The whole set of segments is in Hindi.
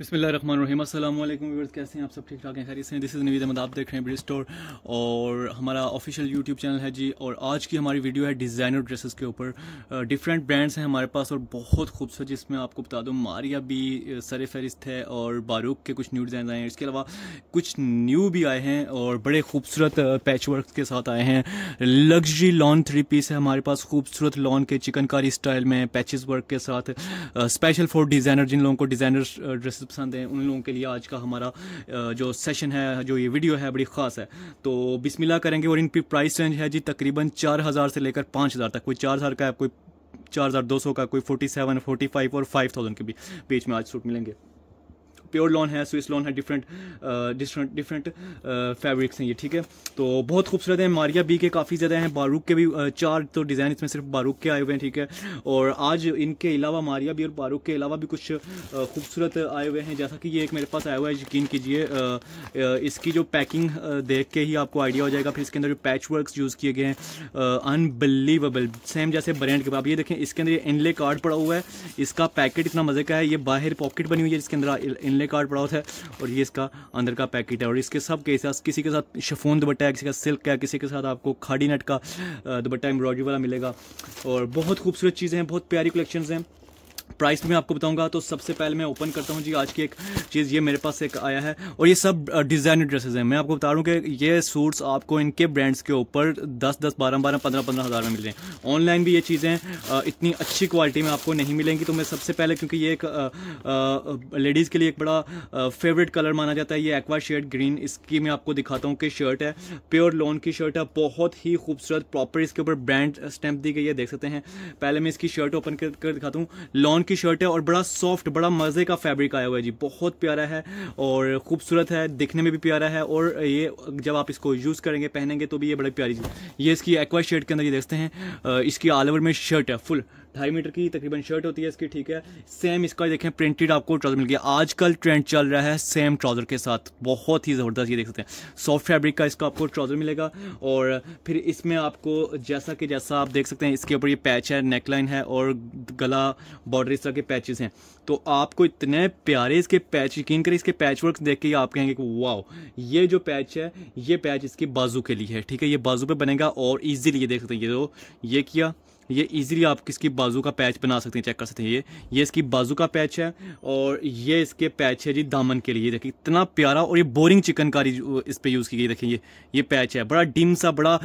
बसमिल अस्सलाम वालेकुम व्यूवर्स कैसे हैं आप सब ठीक ठाक हैं खैरियत से दिस इज़ नवीद अहमद आप देख रहे हैं ब्रिज स्टोर और हमारा ऑफिशियल यूट्यूब चैनल है जी और आज की हमारी वीडियो है डिज़ाइनर ड्रेसेस के ऊपर डिफरेंट ब्रांड्स हैं हमारे पास और बहुत खूबसूरत जिसमें आपको बता दूँ मारिया भी सर फहरिस्त है और बारूक के कुछ न्यू डिज़ाइन आए हैं इसके अलावा कुछ न्यू भी आए हैं और बड़े खूबसूरत पैच वर्क के साथ आए हैं लग्जरी लॉन थ्री पीस है हमारे पास खूबसूरत लॉन के चिकनकारी स्टाइल में पैचेज वर्क के साथ स्पेशल फॉर डिज़ाइनर जिन लोगों को डिज़ाइनर ड्रेसेस पसंद हैं उन लोगों के लिए आज का हमारा जो सेशन है जो ये वीडियो है बड़ी ख़ास है तो बिस्मिल्लाह करेंगे और इनकी प्राइस रेंज है जी तकरीबन चार हज़ार से लेकर पाँच हज़ार तक कोई चार हज़ार का है कोई चार हज़ार दो सौ का कोई फोर्टी सेवन फोर्टी फाइव और फाइव थाउजेंड के बीच में आज सूट मिलेंगे प्योर लॉन है स्विस लॉन है डिफरेंट डिफरेंट डिफरेंट फैब्रिक्स हैं ये ठीक है तो बहुत खूबसूरत है मारिया बी के काफ़ी ज़्यादा हैं बारूक के भी uh, चार तो डिज़ाइन इसमें सिर्फ बारूक के आए हुए हैं ठीक है और आज इनके अलावा मारिया बी और बारूक के अलावा भी कुछ uh, खूबसूरत आए हुए हैं जैसा कि ये एक मेरे पास आया हुआ है यकीन कीजिए uh, इसकी जो पैकिंग देख के ही आपको आइडिया हो जाएगा फिर इसके अंदर जो पैच वर्क यूज़ किए गए हैं अनबिलीवेबल सेम जैसे ब्रांड के बाद ये देखें इसके अंदर ये इनले कार्ड पड़ा हुआ है इसका पैकेट इतना मज़े का है ये बाहर पॉकेट बनी हुई है जिसके अंदर इनले सामने कार्ड पड़ा होता है और ये इसका अंदर का पैकेट है और इसके सब के साथ किसी के साथ शफोन दुपट्टा है किसी का सिल्क है किसी के साथ आपको खाड़ी नट का दुपट्टा एम्ब्रॉयडरी वाला मिलेगा और बहुत खूबसूरत चीज़ें हैं बहुत प्यारी कलेक्शन हैं प्राइस में आपको बताऊंगा तो सबसे पहले मैं ओपन करता हूं जी आज की एक चीज़ ये मेरे पास एक आया है और ये सब डिज़ाइनर ड्रेसेस हैं मैं आपको बता रहा हूँ कि ये सूट्स आपको इनके ब्रांड्स के ऊपर दस दस बारह बारह पंद्रह पंद्रह हज़ार में मिल रहे हैं ऑनलाइन भी ये चीज़ें इतनी अच्छी क्वालिटी में आपको नहीं मिलेंगी तो मैं सबसे पहले क्योंकि ये एक लेडीज़ के लिए एक बड़ा फेवरेट कलर माना जाता है ये एक्वा शर्ट ग्रीन इसकी मैं आपको दिखाता हूँ कि शर्ट है प्योर लोन की शर्ट है बहुत ही खूबसूरत प्रॉपर इसके ऊपर ब्रांड स्टैम्प दी गई है देख सकते हैं पहले मैं इसकी शर्ट ओपन कर दिखाता हूँ लॉन रंग की शर्ट है और बड़ा सॉफ्ट बड़ा मज़े का फैब्रिक आया हुआ है जी बहुत प्यारा है और खूबसूरत है दिखने में भी प्यारा है और ये जब आप इसको यूज़ करेंगे पहनेंगे तो भी ये बड़ी प्यारी चीज़ ये इसकी एक्वा शर्ट के अंदर ये देखते हैं इसकी ऑल ओवर में शर्ट है फुल ढाई मीटर की तकरीबन शर्ट होती है इसकी ठीक है सेम इसका देखें प्रिंटेड आपको ट्राउजर मिल गया आजकल ट्रेंड चल रहा है सेम ट्राउजर के साथ बहुत ही ज़बरदस्त ये देख सकते हैं सॉफ्ट फैब्रिक का इसका आपको ट्राउजर मिलेगा और फिर इसमें आपको जैसा कि जैसा आप देख सकते हैं इसके ऊपर ये पैच है नेकलाइन है और गला बॉर्डर इस तरह के पैचेस हैं तो आपको इतने प्यारे इसके पैच यकीन करें इसके पैच वर्क देख के आप कहेंगे कि वाओ ये जो पैच है ये पैच इसकी बाजू के लिए है ठीक है ये बाजू पे बनेगा और ईजिली ये देख सकते हैं ये जो ये किया ये इजीली आप किसकी बाजू का पैच बना सकते हैं चेक कर सकते हैं ये ये इसकी बाजू का पैच है और ये इसके पैच है जी दामन के लिए देखिए इतना प्यारा और ये बोरिंग चिकनकारी इस पे यूज़ की गई देखिए ये ये पैच है बड़ा डिम सा बड़ा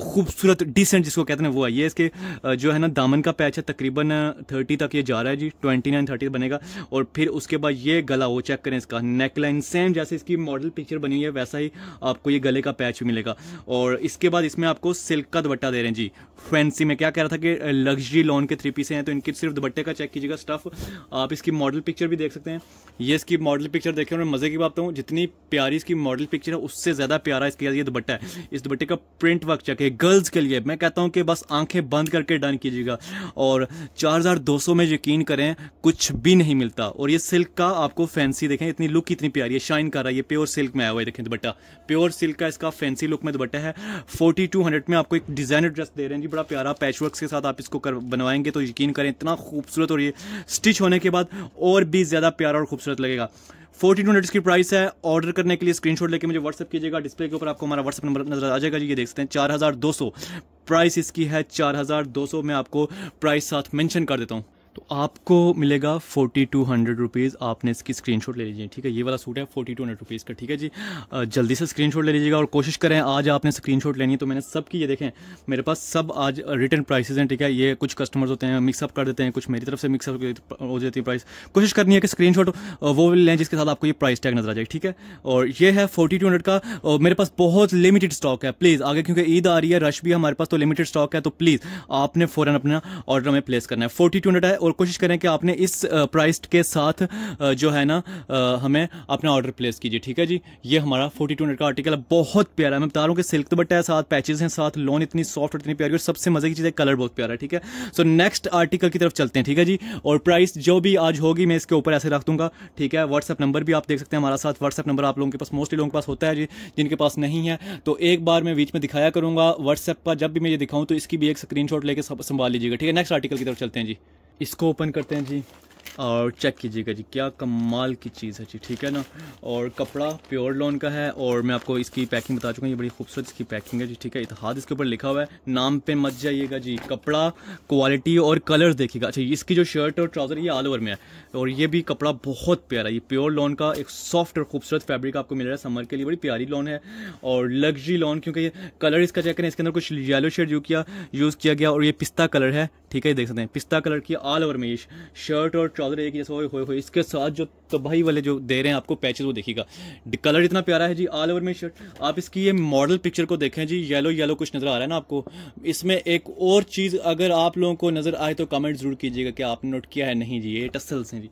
खूबसूरत डिसेंट जिसको कहते हैं वो है ये इसके जो है ना दामन का पैच है तकरीबन थर्टी तक ये जा रहा है जी ट्वेंटी नाइन थर्टी बनेगा और फिर उसके बाद ये गला वो चेक करें इसका नेक लाइन सेम जैसे इसकी मॉडल पिक्चर बनी हुई है वैसा ही आपको ये गले का पैच भी मिलेगा और इसके बाद इसमें आपको सिल्क का दुपट्टा दे रहे हैं जी फैंसी में क्या कह रहा था कि लग्जरी लॉन के थ्री पीस हैं तो इनके सिर्फ दुपट्टे का चेक कीजिएगा स्टफ आप इसकी मॉडल पिक्चर भी देख सकते हैं ये इसकी मॉडल पिक्चर देखें और मज़े की बात हूँ जितनी प्यारी इसकी मॉडल पिक्चर है उससे ज़्यादा प्यारा इसके ये दुपट्टा है इस दुपट्टे का प्रिंट वर्क चेक है गर्ल्स के लिए मैं कहता हूँ कि बस आंखें बंद करके डन कीजिएगा और चार में यकीन करें कुछ भी नहीं मिलता और ये सिल्क का आपको फैंसी देखें इतनी लुक इतनी प्यारी है शाइन कर रहा है ये प्योर सिल्क में आया हुआ है देखें दुपट्टा प्योर सिल्क का इसका फैंसी लुक में दुपट्टा है फोर्टी में आपको एक डिजाइनर ड्रेस दे रहे हैं जी बड़ा प्यारा पैच वर्क के साथ आप इसको कर बनवाएंगे तो यकीन करें इतना खूबसूरत और ये स्टिच होने के बाद और भी ज़्यादा प्यारा और खूबसूरत लगेगा फोर्टी टू की प्राइस है ऑर्डर करने के लिए स्क्रीनशॉट लेके मुझे व्हाट्सअप कीजिएगा डिस्प्ले के ऊपर आपको हमारा व्हाट्सअप नंबर नजर आ जाएगा जी ये देख सकते हैं चार हज़ार दो सौ प्राइस इसकी है चार हज़ार दो सौ मैं आपको प्राइस साथ मेंशन कर देता हूँ तो आपको मिलेगा फोर्टी टू हंड्रेड रुपीज़ आपने इसकी स्क्रीनशॉट ले लीजिए ठीक है ये वाला सूट है फोर्टी टू हंड्रेड रुपीज़ का ठीक है जी जल्दी से स्क्रीनशॉट ले लीजिएगा और कोशिश करें आज आपने स्क्रीनशॉट लेनी है तो मैंने सब की ये देखें मेरे पास सब आज रिटर्न प्राइसेज हैं ठीक है ये कुछ कस्टमर्स होते हैं मिक्सअप कर देते हैं कुछ मेरी तरफ से मिक्सअप हो जाती है प्राइस कोशिश करनी है कि स्क्रीन वो लें जिसके साथ आपको ये प्राइस टैग नजर आ जाए ठीक है और ये है फोर्टी टू हंड्रेड का और मेरे पास बहुत लिमिटेड स्टॉक है प्लीज़ आगे क्योंकि ईद आ रही है रश भी हमारे पास तो लिमिटेड स्टॉक है तो प्लीज़ आपने फ़ौरन अपना ऑर्डर हमें प्लेस करना है फोर्टी टू हंड्रेड है और कोशिश करें कि आपने इस प्राइस के साथ जो है ना हमें अपना ऑर्डर प्लेस कीजिए ठीक है जी ये हमारा फोर्टी टू का आर्टिकल है बहुत प्यारा है मैं बता रहा हूँ कि सिल्क दुपट्टा है साथ पैचेज हैं साथ लोन इतनी सॉफ्ट और इतनी प्यारी और सबसे मजे की चीज़ है कलर बहुत प्यारा ठीक है सो नेक्स्ट आर्टिकल की तरफ चलते हैं ठीक है जी और प्राइस जो भी आज होगी मैं इसके ऊपर ऐसे रख दूंगा ठीक है व्हाट्सअप नंबर भी आप देख सकते हैं हमारा साथ व्हाट्सअप नंबर आप लोगों के पास मोस्टली लोगों के पास होता है जी जिनके पास नहीं है तो एक बार मैं बीच में दिखाया करूँगा व्हाट्सएप पर जब भी मैं ये दिखाऊँ तो इसकी भी एक स्क्रीन लेकर संभाल लीजिएगा ठीक है नेक्स्ट आर्टिकल की तरफ चलते हैं जी इसको ओपन करते हैं जी और चेक कीजिएगा जी क्या कमाल की चीज़ है जी ठीक है ना और कपड़ा प्योर लॉन का है और मैं आपको इसकी पैकिंग बता चुका हूँ ये बड़ी खूबसूरत इसकी पैकिंग है जी ठीक है इतिहाद इसके ऊपर लिखा हुआ है नाम पे मत जाइएगा जी कपड़ा क्वालिटी और कलर देखिएगा अच्छा इसकी जो शर्ट और ट्राउज़र ये ऑल ओवर में है और ये भी कपड़ा बहुत प्यारा ये प्योर लॉन का एक सॉफ्ट और खूबसूरत फैब्रिक आपको मिल रहा है समर के लिए बड़ी प्यारी लॉन है और लग्जरी लॉन क्योंकि ये कलर इसका चेक करें इसके अंदर कुछ येलो शर्ट जो किया यूज़ किया गया और ये पिस्ता कलर है ठीक है देख सकते हैं पिस्ता कलर की ऑल ओवर में ये शर्ट और ट्राउजर एक जैसा हो, हो, इसके साथ जो तबाही वाले जो दे रहे हैं आपको पैचेस वो देखिएगा कलर इतना प्यारा है जी ऑल ओवर में शर्ट आप इसकी ये मॉडल पिक्चर को देखें जी येलो येलो कुछ नजर आ रहा है ना आपको इसमें एक और चीज़ अगर आप लोगों को नजर आए तो कमेंट जरूर कीजिएगा कि आपने नोट किया है नहीं जी ये टसल्स हैं जी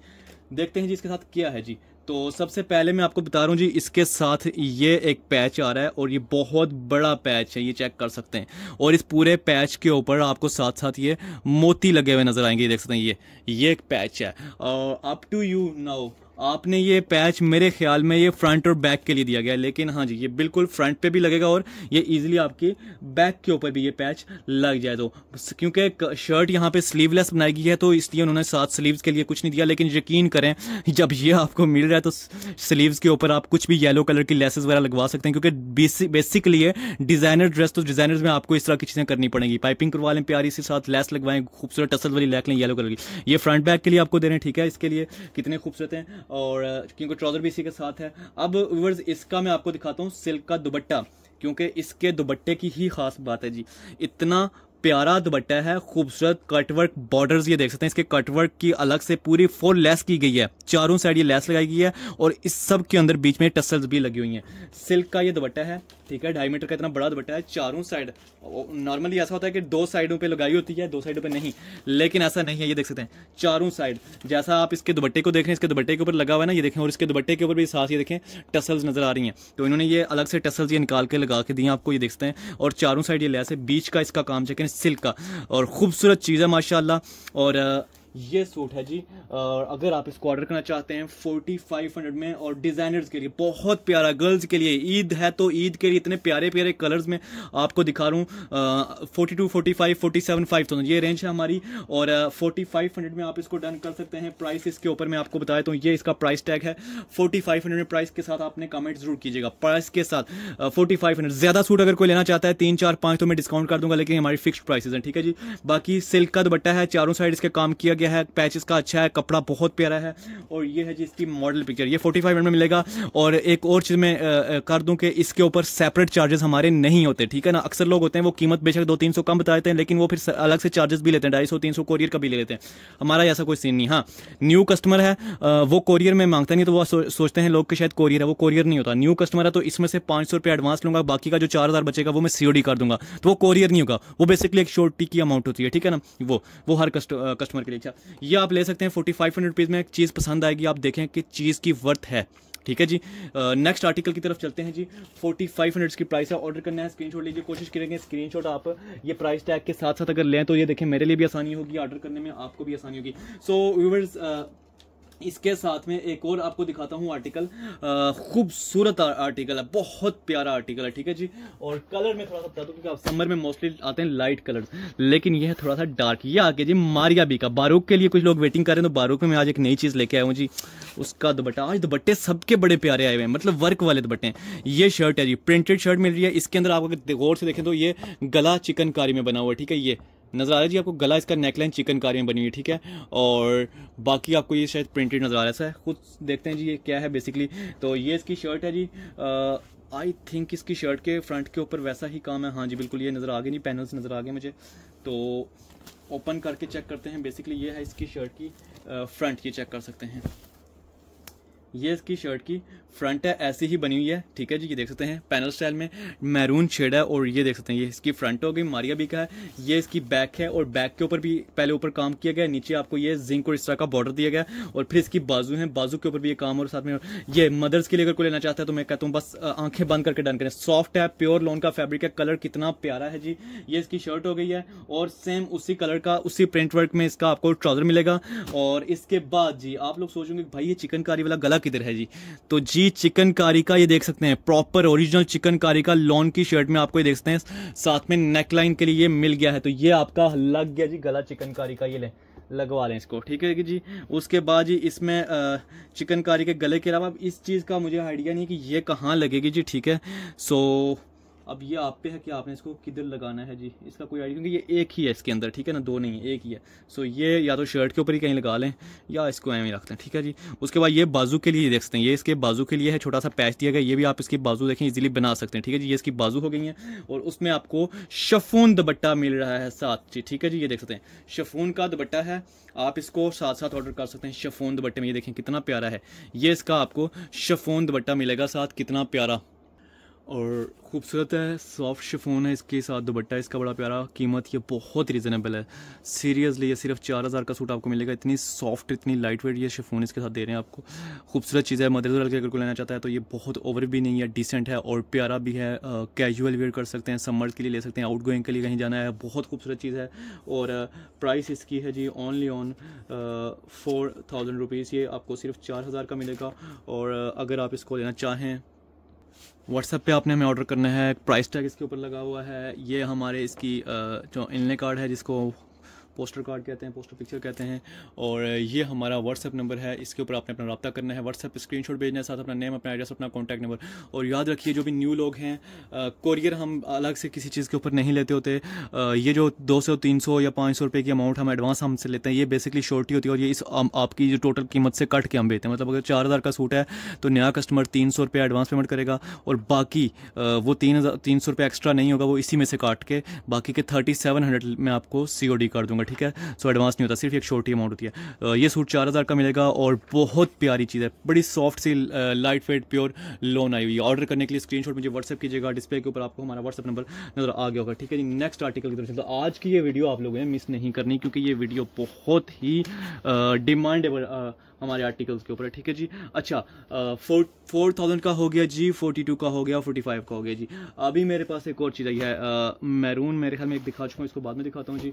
देखते हैं जी इसके साथ क्या है जी तो सबसे पहले मैं आपको बता रहा हूँ जी इसके साथ ये एक पैच आ रहा है और ये बहुत बड़ा पैच है ये चेक कर सकते हैं और इस पूरे पैच के ऊपर आपको साथ साथ ये मोती लगे हुए नज़र आएंगे देख सकते हैं ये ये एक पैच है और अप टू यू नाउ आपने ये पैच मेरे ख्याल में ये फ्रंट और बैक के लिए दिया गया है लेकिन हाँ जी ये बिल्कुल फ्रंट पे भी लगेगा और ये इजीली आपके बैक के ऊपर भी ये पैच लग जाए तो क्योंकि शर्ट यहाँ पे स्लीवलेस बनाई गई है तो इसलिए उन्होंने साथ स्लीव्स के लिए कुछ नहीं दिया लेकिन यकीन करें जब ये आपको मिल रहा है तो स्लीवस के ऊपर आप कुछ भी येलो कलर की लेसेस वगैरह लगवा सकते हैं क्योंकि बेसिकली है डिजाइनर ड्रेस तो डिजाइनर में आपको इस तरह की चीज़ें करनी पड़ेगी पाइपिंग करवा लें प्यारी से साथ लेस लगवाएं खूबसूरत टसल वाली लेक लें येलो कलर की ये फ्रंट बैक के लिए आपको दे रहे हैं ठीक है इसके लिए कितने खूबसूरत हैं और क्योंकि ट्राउज़र भी इसी के साथ है अब व्यूवर्स इसका मैं आपको दिखाता हूँ सिल्क का दुबट्टा क्योंकि इसके दुबट्टे की ही खास बात है जी इतना प्यारा दुपट्टा है खूबसूरत कटवर्क बॉर्डर्स ये देख सकते हैं इसके कटवर्क की अलग से पूरी फोर लेस की गई है चारों साइड ये लेस लगाई गई है और इस सब के अंदर बीच में टसल्स भी लगी हुई हैं सिल्क का ये दुपट्टा है ठीक है ढाई मीटर का इतना बड़ा दुपट्टा है चारों साइड नॉर्मली ऐसा होता है कि दो साइडों पर लगाई होती है दो साइडों पर नहीं लेकिन ऐसा नहीं है ये देख सकते हैं चारों साइड जैसा आप इसके दुपट्टे को देख रहे हैं इसके दुपट्टे के ऊपर लगा हुआ है ना ये देखें और इसके दुपट्टे के ऊपर भी साथ ये देखें टसल्स नजर आ रही हैं तो इन्होंने ये अलग से टसल्स ये निकाल के लगा के दिए आपको ये देख सकते हैं और चारों साइड ये लैस है बीच का इसका काम चेक सिल्क का और ख़ूबसूरत चीज़ है माशाल्लाह और ये सूट है जी और अगर आप इसको ऑर्डर करना चाहते हैं फोर्टी फाइव हंड्रेड में और डिज़ाइनर्स के लिए बहुत प्यारा गर्ल्स के लिए ईद है तो ईद के लिए इतने प्यारे प्यारे कलर्स में आपको दिखा रहा हूँ forty two forty five forty seven five thousand ये रेंज है हमारी और फोर्टी फाइव हंड्रेड में आप इसको डन कर सकते हैं प्राइस इसके ऊपर मैं आपको बताया तो ये इसका प्राइस टैग है फोर्टी फाइव हंड्रेड में प्राइस के साथ आपने कमेंट जरूर कीजिएगा प्राइस के साथ फोर्टी फाइव हंड्रेड ज़्यादा सूट अगर कोई लेना चाहता है तीन चार पाँच तो मैं डिस्काउंट कर दूंगा लेकिन हमारी फिक्स प्राइस है ठीक है जी बाकी सिल्क का दुपट्टा है चारों साइड इसका काम किया गया है पैच इसका अच्छा है कपड़ा बहुत प्यारा है और ये है जी इसकी मॉडल पिक्चर ये फोर्टी फाइव में मिलेगा और एक और चीज़ मैं कर दूं कि इसके ऊपर सेपरेट चार्जेस हमारे नहीं होते ठीक है ना अक्सर लोग होते हैं वो कीमत बेशक दो तीन कम बता देते हैं लेकिन वो फिर अलग से चार्जेस भी लेते हैं ढाई सौ तीन कोरियर का भी ले लेते हैं हमारा ऐसा कोई सीन नहीं हाँ न्यू कस्टमर है वो कोरियर में मांगता नहीं तो वो सोचते हैं लोग के शायद कोरियर है वो कोरियर नहीं होता न्यू कस्टमर है तो इसमें से पाँच सौ एडवांस लूंगा बाकी का जो चार हज़ार बचेगा वो मैं सीओडी कर दूंगा तो वो कोरियर नहीं होगा वो बेसिकली एक छोटी की अमाउंट होती है ठीक है ना वो वो हर कस्टमर के लिए अच्छा ये आप ले सकते हैं फोर्टी फाइव हंड्रेड रुपीज़ में चीज़ पसंद आएगी आप देखें कि चीज़ की वर्थ है ठीक है जी नेक्स्ट आर्टिकल की तरफ चलते हैं जी फोर्टी फाइव हंड्रेड की प्राइस है ऑर्डर करना है स्क्रीनशॉट लीजिए कोशिश करेंगे स्क्रीनशॉट आप ये प्राइस टैग के साथ साथ अगर लें तो ये देखें मेरे लिए भी आसानी होगी ऑर्डर करने में आपको भी आसानी होगी सो so, व्यूवर्स इसके साथ में एक और आपको दिखाता हूँ आर्टिकल खूबसूरत आर्टिकल है बहुत प्यारा आर्टिकल है ठीक है जी और कलर में थोड़ा सा बता दूँ क्योंकि समर में मोस्टली आते हैं लाइट कलर लेकिन यह है थोड़ा सा डार्क ये आके जी मारिया बी का बारूक के लिए कुछ लोग वेटिंग कर रहे हैं तो बारूक में मैं आज एक नई चीज़ लेके आया हूँ जी उसका दुबट्टा आज दुपट्टे सबके बड़े प्यारे आए हुए हैं मतलब वर्क वाले दुपट्टे ये शर्ट है जी प्रिंटेड शर्ट मिल रही है इसके अंदर आप अगर गौर से देखें तो ये गला चिकनकारी में बना हुआ है ठीक है ये नज़र आ रहा है जी आपको गला इसका नेकलाइन चिकनकारी में बनी हुई ठीक है और बाकी आपको ये शायद प्रिंटेड नज़र आ रहा है खुद देखते हैं जी ये क्या है बेसिकली तो ये इसकी शर्ट है जी आई थिंक इसकी शर्ट के फ्रंट के ऊपर वैसा ही काम है हाँ जी बिल्कुल ये नज़र आ गई नहीं पैनल्स नज़र आ गए मुझे तो ओपन करके चेक करते हैं बेसिकली ये है इसकी शर्ट की फ्रंट ये चेक कर सकते हैं ये इसकी शर्ट की फ्रंट है ऐसी ही बनी हुई है ठीक है जी ये देख सकते हैं पैनल स्टाइल में मैरून शेड है और ये देख सकते हैं ये इसकी फ्रंट हो गई मारिया भी का है ये इसकी बैक है और बैक के ऊपर भी पहले ऊपर काम किया गया नीचे आपको ये जिंक और इस तरह का बॉर्डर दिया गया और फिर इसकी बाजू है बाजू के ऊपर भी ये काम और साथ में ये मदर्स के लिए अगर कोई लेना चाहता है तो मैं कहता हूँ बस आंखें बंद करके डन करें सॉफ्ट है प्योर लोन का फेब्रिक है कलर कितना प्यारा है जी ये इसकी शर्ट हो गई है और सेम उसी कलर का उसी प्रिंट वर्क में इसका आपको ट्राउजर मिलेगा और इसके बाद जी आप लोग सोचोगे भाई ये चिकनकारी वाला गला किधर है जी तो जी चिकनकारी का ये देख सकते हैं प्रॉपर ओरिजिनल चिकनकारी का लॉन की शर्ट में आपको ये देख सकते हैं साथ में नेकलाइन के लिए ये मिल गया है तो ये आपका लग गया जी गला चिकनकारी का ये लें लगवा लें इसको ठीक है कि जी उसके बाद जी इसमें चिकनकारी के गले के अलावा इस चीज़ का मुझे आइडिया नहीं कि ये कहाँ लगेगी जी ठीक है सो so, अब ये आप पे है कि आपने इसको किधर लगाना है जी इसका कोई आइडिया क्योंकि ये एक ही है इसके अंदर ठीक है ना दो नहीं है एक ही है सो ये या तो शर्ट के ऊपर ही कहीं लगा लें या इसको एवं रख लें ठीक है जी उसके बाद ये बाजू के लिए देख सकते हैं ये इसके बाजू के लिए है छोटा सा पैच दिया गया ये भी आप इसकी बाजू देखें इजिली बना सकते हैं ठीक है जी ये इसकी बाजू हो गई है और उसमें आपको शफून दुपट्टा मिल रहा है साथ जी ठीक है जी ये देख सकते हैं शफून का दुपट्टा है आप इसको साथ साथ ऑर्डर कर सकते हैं शफून दुपट्टे में ये देखें कितना प्यारा है ये इसका आपको शफून दुपट्टा मिलेगा साथ कितना प्यारा और ख़ूबसूरत है सॉफ्ट शिफोन है इसके साथ दुबट्टा इसका बड़ा प्यारा कीमत ये बहुत रीज़नेबल है सीरियसली ये सिर्फ चार हज़ार का सूट आपको मिलेगा इतनी सॉफ्ट इतनी लाइट वेट ये शिफोन इसके साथ दे रहे हैं आपको खूबसूरत चीज़ है मदरसा के अगर को लेना चाहता है तो ये बहुत ओवर भी नहीं है डिसेंट है और प्यारा भी है कैजुअल वेयर कर सकते हैं समर्स के लिए ले सकते हैं आउट गोइंग के लिए कहीं जाना है बहुत खूबसूरत चीज़ है और प्राइस इसकी है जी only on four thousand rupees ये आपको सिर्फ चार हज़ार का मिलेगा और अगर आप इसको लेना चाहें व्हाट्सएप पे आपने हमें ऑर्डर करना है प्राइस टैग इसके ऊपर लगा हुआ है ये हमारे इसकी जो इनले कार्ड है जिसको पोस्टर कार्ड कहते हैं पोस्टर पिक्चर कहते हैं और ये हमारा व्हाट्सअप नंबर है इसके ऊपर आपने अपना रब्ता करना है व्हाट्सअप स्क्रीन भेजना है साथ अपना नेम अपना एड्रेस अपना कॉन्टैक्ट नंबर और याद रखिए जो भी न्यू लोग हैं कोरियर हम अलग से किसी चीज़ के ऊपर नहीं लेते होते ये जो दो सौ तीन सौ या पाँच सौ रुपये की अमाउंट हम एडवांस हमसे लेते हैं ये बेसिकली शॉर्टी होती है और ये इस आपकी जो टोटल कीमत से कट के हम देते हैं मतलब अगर चार हज़ार का सूट है तो नया कस्टमर तीन सौ रुपये एडवांस पेमेंट करेगा और बाकी वो तीन हज़ार तीन सौ रुपये एक्स्ट्रा नहीं होगा वो इसी में से काट के बाकी के थर्टी सेवन हंड्रेड में आपको सी ओ डी कर दूंगा ठीक है सो एडवांस नहीं होता सिर्फ एक छोटी अमाउंट होती है ये सूट चार हज़ार का मिलेगा और बहुत प्यारी चीज़ है बड़ी सॉफ्ट सी लाइट वेट प्योर लोन आई हुई ऑर्डर करने के लिए स्क्रीन मुझे व्हाट्सअप कीजिएगा डिस्प्ले के ऊपर आपको हमारा व्हाट्सअप नंबर नजर आ गया होगा ठीक है जी नेक्स्ट आर्टिकल की तरफ तो आज की ये वीडियो आप लोगों ने मिस नहीं करनी क्योंकि ये वीडियो बहुत ही डिमांडेबल हमारे आर्टिकल्स के ऊपर है ठीक है जी अच्छा फोर फोर थाउजेंड का हो गया जी फोर्टी टू का हो गया फोर्टी फाइव का हो गया जी अभी मेरे पास एक और चीज़ आई है मैरून मेरे ख्याल में एक दिखा चुका हूँ इसको बाद में दिखाता हूँ जी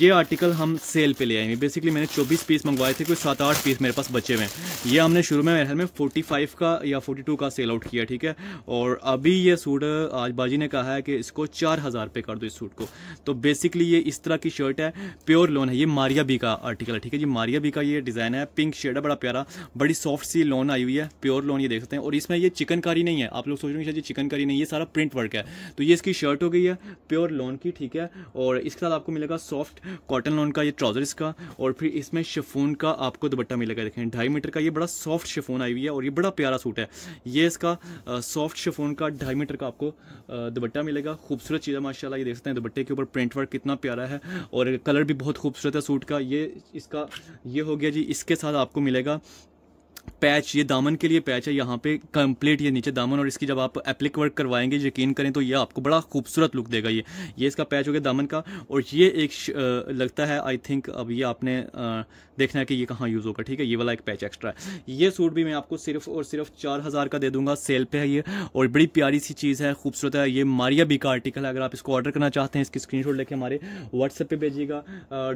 ये आर्टिकल हम सेल पे ले आएंगे बेसिकली मैंने 24 पीस मंगवाए थे कोई सात आठ पीस मेरे पास बचे हुए हैं ये हमने शुरू में मेरे ख्याल में 45 का या 42 का सेल आउट किया ठीक है और अभी ये सूट आज बाजी ने कहा है कि इसको चार हज़ार पे कर दो इस सूट को तो बेसिकली ये इस तरह की शर्ट है प्योर लोन है ये मारिया बी का आर्टिकल है ठीक है जी मारिया बी का ये डिज़ाइन है पिंक शेड है बड़ा प्यारा बड़ी सॉफ्ट सी लोन आई हुई है प्योर लोन ये देख सकते हैं और इसमें ये चिकनकारी नहीं है आप लोग सोच रहे हैं चिकनकारी नहीं है ये सारा प्रिंट वर्क है तो ये इसकी शर्ट हो गई है प्योर लोन की ठीक है और इसके साथ आपको मिलेगा सॉफ्ट कॉटन लॉन का ये ट्राउजर इसका और फिर इसमें शिफोन का आपको दुपट्टा मिलेगा देखें ढाई मीटर का ये बड़ा सॉफ्ट शिफोन आई हुई है और ये बड़ा प्यारा सूट है ये इसका सॉफ्ट शिफोन का ढाई मीटर का आपको दुपट्टा मिलेगा खूबसूरत चीज़ है माशाला ये देख सकते हैं दुपट्टे के ऊपर प्रिंट वर्क कितना प्यारा है और कलर भी बहुत खूबसूरत है सूट का ये इसका ये हो गया जी इसके साथ आपको मिलेगा पैच ये दामन के लिए पैच है यहाँ पे कंप्लीट ये नीचे दामन और इसकी जब आप एप्लिक वर्क करवाएंगे यकीन करें तो ये आपको बड़ा खूबसूरत लुक देगा ये ये इसका पैच हो गया दामन का और ये एक लगता है आई थिंक अब ये आपने देखना है कि ये कहाँ यूज़ होगा ठीक है ये वाला एक पैच एक्स्ट्रा है ये सूट भी मैं आपको सिर्फ और सिर्फ चार हज़ार का दे दूंगा सेल पे है ये और बड़ी प्यारी सी चीज़ है खूबसूरत है ये मारिया बी का आर्टिकल है अगर आप इसको ऑर्डर करना चाहते हैं इसकी स्क्रीन लेके हमारे व्हाट्सएप पर भेजिएगा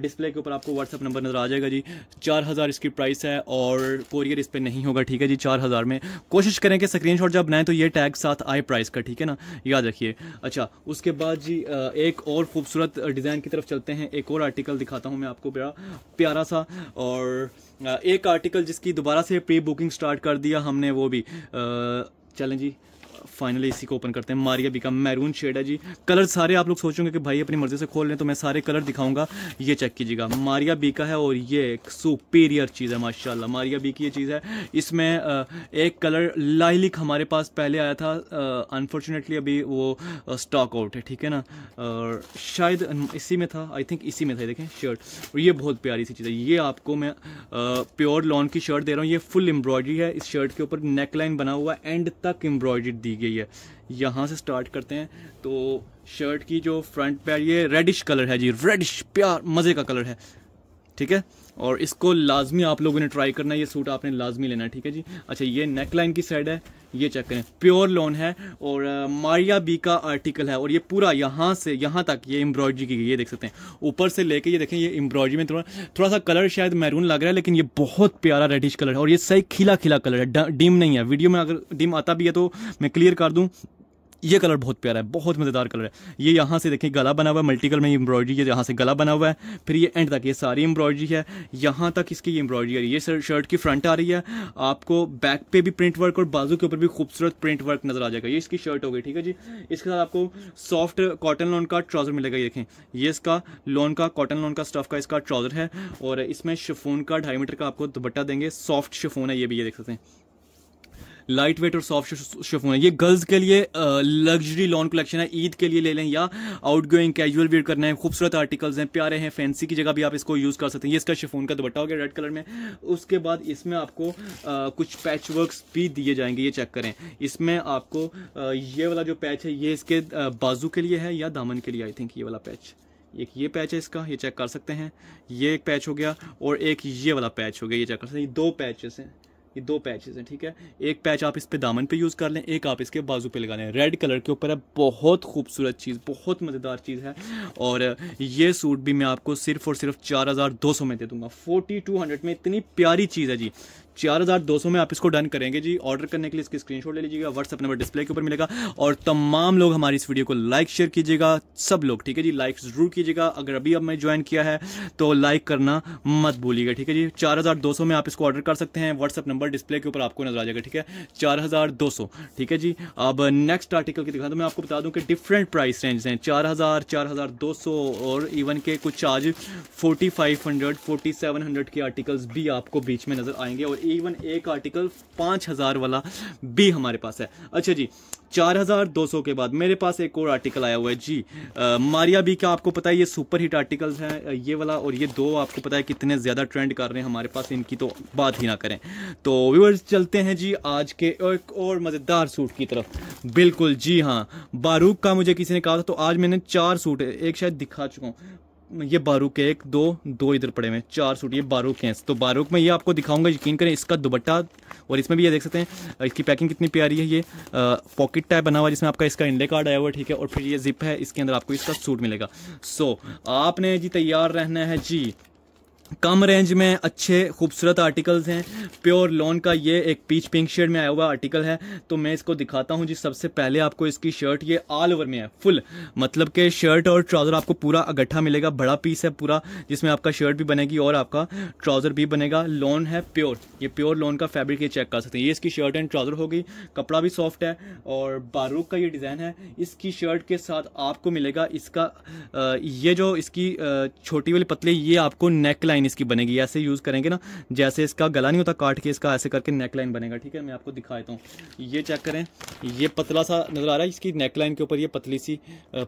डिस्प्ले के ऊपर आपको व्हाट्सअप नंबर नज़र आ जाएगा जी चार इसकी प्राइस है और कोरियर इस पर नहीं नहीं होगा ठीक है जी चार हज़ार में कोशिश करें कि स्क्रीन शॉट जब बनाएं तो ये टैग साथ आए प्राइस का ठीक है ना याद रखिए अच्छा उसके बाद जी एक और खूबसूरत डिज़ाइन की तरफ चलते हैं एक और आर्टिकल दिखाता हूँ मैं आपको बड़ा प्यारा सा और एक आर्टिकल जिसकी दोबारा से प्री बुकिंग स्टार्ट कर दिया हमने वो भी चलें जी फाइनली इसी को ओपन करते हैं मारिया बिका मैरून शेड है जी कलर सारे आप लोग सोचेंगे कि भाई अपनी मर्जी से खोल लें तो मैं सारे कलर दिखाऊंगा ये चेक कीजिएगा मारिया बिका है और ये एक सुपीरियर चीज़ है माशाल्लाह मारिया बी की ये चीज़ है इसमें एक कलर लाइलिक हमारे पास पहले आया था अनफॉर्चुनेटली अभी वो स्टॉक आउट है ठीक है ना और शायद इसी में था आई थिंक इसी में था देखें शर्ट और ये बहुत प्यारी सी चीज़ है ये आपको मैं प्योर लॉन की शर्ट दे रहा हूँ ये फुल एम्ब्रॉयडरी है इस शर्ट के ऊपर नेकलाइन बना हुआ एंड तक एम्ब्रॉयडरी दी गई गई है यहाँ से स्टार्ट करते हैं तो शर्ट की जो फ्रंट पैर ये रेडिश कलर है जी रेडिश प्यार मज़े का कलर है ठीक है और इसको लाजमी आप लोगों ने ट्राई करना है ये सूट आपने लाजमी लेना है ठीक है जी अच्छा ये नेक लाइन की साइड है ये चेक करें प्योर लोन है और मारिया बी का आर्टिकल है और ये पूरा यहाँ से यहाँ तक ये एम्ब्रॉयडरी की गई है देख सकते हैं ऊपर से लेके ये देखें ये एम्ब्रॉयडरी में थोड़ा थोड़ा सा कलर शायद मैरून लग रहा है लेकिन ये बहुत प्यारा रेडिश कलर है और ये सही खिला खिला कलर है डिम नहीं है वीडियो में अगर डिम आता भी है तो मैं क्लियर कर दूँ ये कलर बहुत प्यारा है बहुत मज़ेदार कलर है ये यहाँ से देखें गला बना हुआ है मल्टी कलर में एम्ब्रॉयडरी है यहाँ से गला बना हुआ है फिर ये एंड तक ये सारी एम्ब्रॉयडरी है यहाँ तक इसकी ये एम्ब्रॉयडरी आ रही है सर शर्ट की फ्रंट आ रही है आपको बैक पे भी प्रिंट वर्क और बाजू के ऊपर भी खूबसूरत प्रिंट वर्क नजर आ जाएगा ये इसकी शर्ट हो गई ठीक है जी इसके साथ आपको सॉफ्ट कॉटन लॉन का ट्राउजर मिलेगा ये देखें ये इसका लॉन का कॉटन लॉन का स्टफ का इसका ट्राउजर है और इसमें शिफोन का ढाई मीटर का आपको दुपट्टा देंगे सॉफ्ट शिफोन है ये भी ये देख सकते हैं लाइट वेट और सॉफ्ट शिफोन है ये गर्ल्स के लिए लग्जरी लॉन कलेक्शन है ईद के लिए ले लें या आउट गोइंग कैजुअल वेयर करना है खूबसूरत आर्टिकल्स हैं प्यारे हैं फैंसी की जगह भी आप इसको यूज़ कर सकते हैं ये इसका शिफोन का दुपट्टा हो गया रेड कलर में उसके बाद इसमें आपको आ, कुछ पैच वर्कस भी दिए जाएंगे ये चेक करें इसमें आपको आ, ये वाला जो पैच है ये इसके बाजू के लिए है या दामन के लिए आई थिंक ये वाला पैच एक ये पैच है इसका ये चेक कर सकते हैं ये एक पैच हो गया और एक ये वाला पैच हो गया ये चेक कर सकते हैं दो पैचेस हैं ये दो पैचेस हैं ठीक है एक पैच आप इस पे दामन पे यूज़ कर लें एक आप इसके बाजू पे लगा लें रेड कलर के ऊपर है बहुत खूबसूरत चीज़ बहुत मज़ेदार चीज़ है और ये सूट भी मैं आपको सिर्फ और सिर्फ चार हज़ार दो सौ में दे दूंगा फोर्टी टू हंड्रेड में इतनी प्यारी चीज़ है जी चार हज़ार दो सौ में आप इसको डन करेंगे जी ऑर्डर करने के लिए इसकी शॉट ले लीजिएगा व्हाट्सअप नंबर डिस्प्ले के ऊपर मिलेगा और तमाम लोग हमारी इस वीडियो को लाइक शेयर कीजिएगा सब लोग ठीक है जी लाइक ज़रूर कीजिएगा अगर अभी अब मैं ज्वाइन किया है तो लाइक करना मत भूलिएगा ठीक है जी चार हज़ार दो सौ में आप इसको ऑर्डर कर सकते हैं व्हाट्सअप नंबर डिस्प्ले के ऊपर आपको नजर आ जाएगा ठीक है चार हज़ार दो सौ ठीक है जी अब नेक्स्ट आर्टिकल की दिखा दो मैं आपको बता दूं कि डिफरेंट प्राइस रेंज हैं चार हज़ार चार हज़ार दो सौ और इवन के कुछ आज forty five hundred forty seven hundred के आर्टिकल्स भी आपको बीच में नजर आएंगे और इवन एक आर्टिकल पाँच हज़ार वाला भी हमारे पास है अच्छा जी चार हज़ार दो सौ के बाद मेरे पास एक और आर्टिकल आया हुआ है जी आ, मारिया बी का आपको पता है ये सुपर हिट आर्टिकल्स हैं ये वाला और ये दो आपको पता है कितने ज़्यादा ट्रेंड कर रहे हैं हमारे पास इनकी तो बात ही ना करें तो व्यूवर्स चलते हैं जी आज के एक और मज़ेदार सूट की तरफ बिल्कुल जी हाँ बारूक का मुझे किसी ने कहा था तो आज मैंने चार सूट एक शायद दिखा चुका हूँ ये बारूक है एक दो दो इधर पड़े हुए चार सूट ये बारूक हैं तो बारूक में ये आपको दिखाऊंगा यकीन करें इसका दुबट्टा और इसमें भी ये देख सकते हैं इसकी पैकिंग कितनी प्यारी है ये पॉकेट टाइप बना हुआ जिसमें आपका इसका इंडे कार्ड आया हुआ ठीक है और फिर ये जिप है इसके अंदर आपको इसका सूट मिलेगा सो आपने जी तैयार रहना है जी कम रेंज में अच्छे खूबसूरत आर्टिकल्स हैं प्योर लॉन का ये एक पीच पिंक शेड में आया हुआ आर्टिकल है तो मैं इसको दिखाता हूँ जी सबसे पहले आपको इसकी शर्ट ये ऑल ओवर में है फुल मतलब के शर्ट और ट्राउज़र आपको पूरा अगट्ठा मिलेगा बड़ा पीस है पूरा जिसमें आपका शर्ट भी बनेगी और आपका ट्राउज़र भी बनेगा लॉन है प्योर ये प्योर लॉन का फैब्रिक ये चेक कर सकते हैं ये इसकी शर्ट एंड ट्राउज़र होगी कपड़ा भी सॉफ्ट है और बारूक का ये डिज़ाइन है इसकी शर्ट के साथ आपको मिलेगा इसका ये जो इसकी छोटी वाली पतली ये आपको नेक लाइन इसकी बनेगी ऐसे यूज़ करेंगे ना जैसे इसका गला नहीं होता काट के इसका ऐसे करके नेक लाइन बनेगा ठीक है मैं आपको दिखा देता हूँ ये चेक करें ये पतला सा नज़र आ रहा है इसकी नेक लाइन के ऊपर ये पतली सी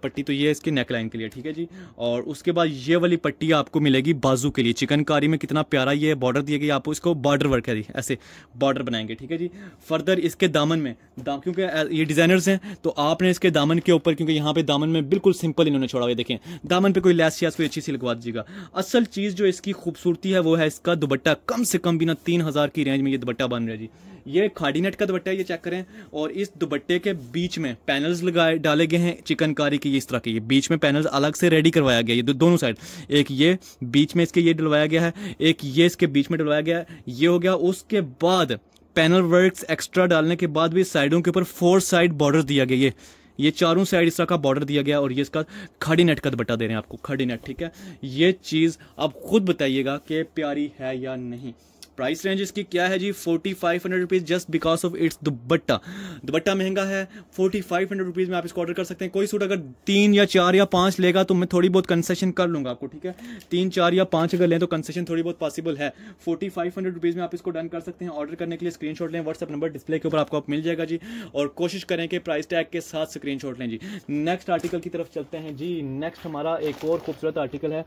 पट्टी तो ये इसकी नेक लाइन के लिए ठीक है जी और उसके बाद ये वाली पट्टी आपको मिलेगी बाजू के लिए चिकनकारी में कितना प्यारा ये बॉर्डर दिया गया आपको इसको बॉर्डर वर्क है ऐसे बॉर्डर बनाएंगे ठीक है जी फर्दर इसके दामन में क्योंकि ये डिज़ाइनर्स हैं तो आपने इसके दामन के ऊपर क्योंकि यहाँ पे दामन में बिल्कुल सिंपल इन्होंने छोड़ा हुआ देखें दामन पे कोई लैस या कोई अच्छी सी लगवा दीजिएगा असल चीज़ जो इसकी खूबसूरती है वो है इसका दुबट्टा कम से कम बिना तीन हज़ार की रेंज में ये दुबट्टा बन रहा है जी ये खाड़ी नेट का दुबट्टा है ये चेक करें और इस दुबट्टे के बीच में पैनल्स लगाए डाले गए हैं चिकनकारी के ये इस तरह के ये बीच में पैनल्स अलग से रेडी करवाया गया ये दो, दोनों साइड एक ये बीच में इसके ये डलवाया गया है एक ये इसके बीच में डलवाया गया है ये हो गया उसके बाद पैनल वर्क एक्स्ट्रा डालने के बाद भी साइडों के ऊपर फोर साइड बॉर्डर दिया गया ये ये चारों साइड इसका बॉर्डर दिया गया और ये इसका खड़ी नेट का दुपट्टा दे रहे हैं आपको खड़ी नेट ठीक है ये चीज़ आप खुद बताइएगा कि प्यारी है या नहीं प्राइस रेंज इसकी क्या है जी forty five hundred rupees just because of its dupatta dupatta महंगा है फोर्टी फाइव हंड्रेड रुपीज़ में आप इसको ऑर्डर कर सकते हैं कोई सूट अगर तीन या चार या पांच लेगा तो मैं थोड़ी बहुत कंसेशन कर लूंगा आपको ठीक है तीन चार या पांच अगर लें तो कंसेशन थोड़ी बहुत पॉसिबल है फोर्टी फाइव हंड्रेड रुपीज़ में आप इसको डन कर सकते हैं ऑर्डर करने के लिए स्क्रीन शॉट लें व्हाट्सअप नंबर डिस्प्ले के ऊपर आपको आप मिल जाएगा जी और कोशिश करें कि प्राइस टैग के साथ स्क्रीन लें जी नेक्स्ट आर्टिकल की तरफ चलते हैं जी नेक्स्ट हमारा एक और खूबसूरत आर्टिकल है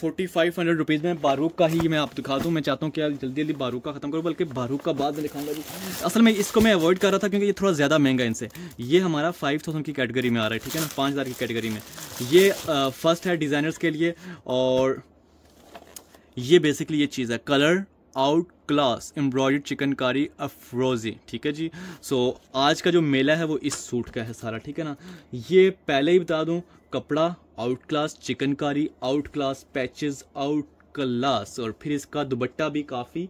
फोर्टी फाइव हंड्रेड रुपीज़ में बारूक का ही मैं आप दिखा दूँ मैं चाहता हूँ कि आप जल्दी जल्दी बारूक का ख़त्म करो बल्कि बारूक का बाद में दिखाऊंगा जी असल में इसको मैं अवॉइड कर रहा था क्योंकि ये थोड़ा ज़्यादा महंगा इनसे ये हमारा फाइव थाउजेंड की कैटेगरी में आ रहा है ठीक है ना पाँच हज़ार की कैटेगरी में ये फर्स्ट है डिज़ाइनर्स के लिए और ये बेसिकली ये चीज़ है कलर आउट क्लास एम्ब्रॉयड चिकनकारी अफ्रोजी ठीक है जी सो so, आज का जो मेला है वो इस सूट का है सारा ठीक है ना ये पहले ही बता दूँ कपड़ा out class chikankari out class patches out class और फिर इसका दुबट्टा भी काफ़ी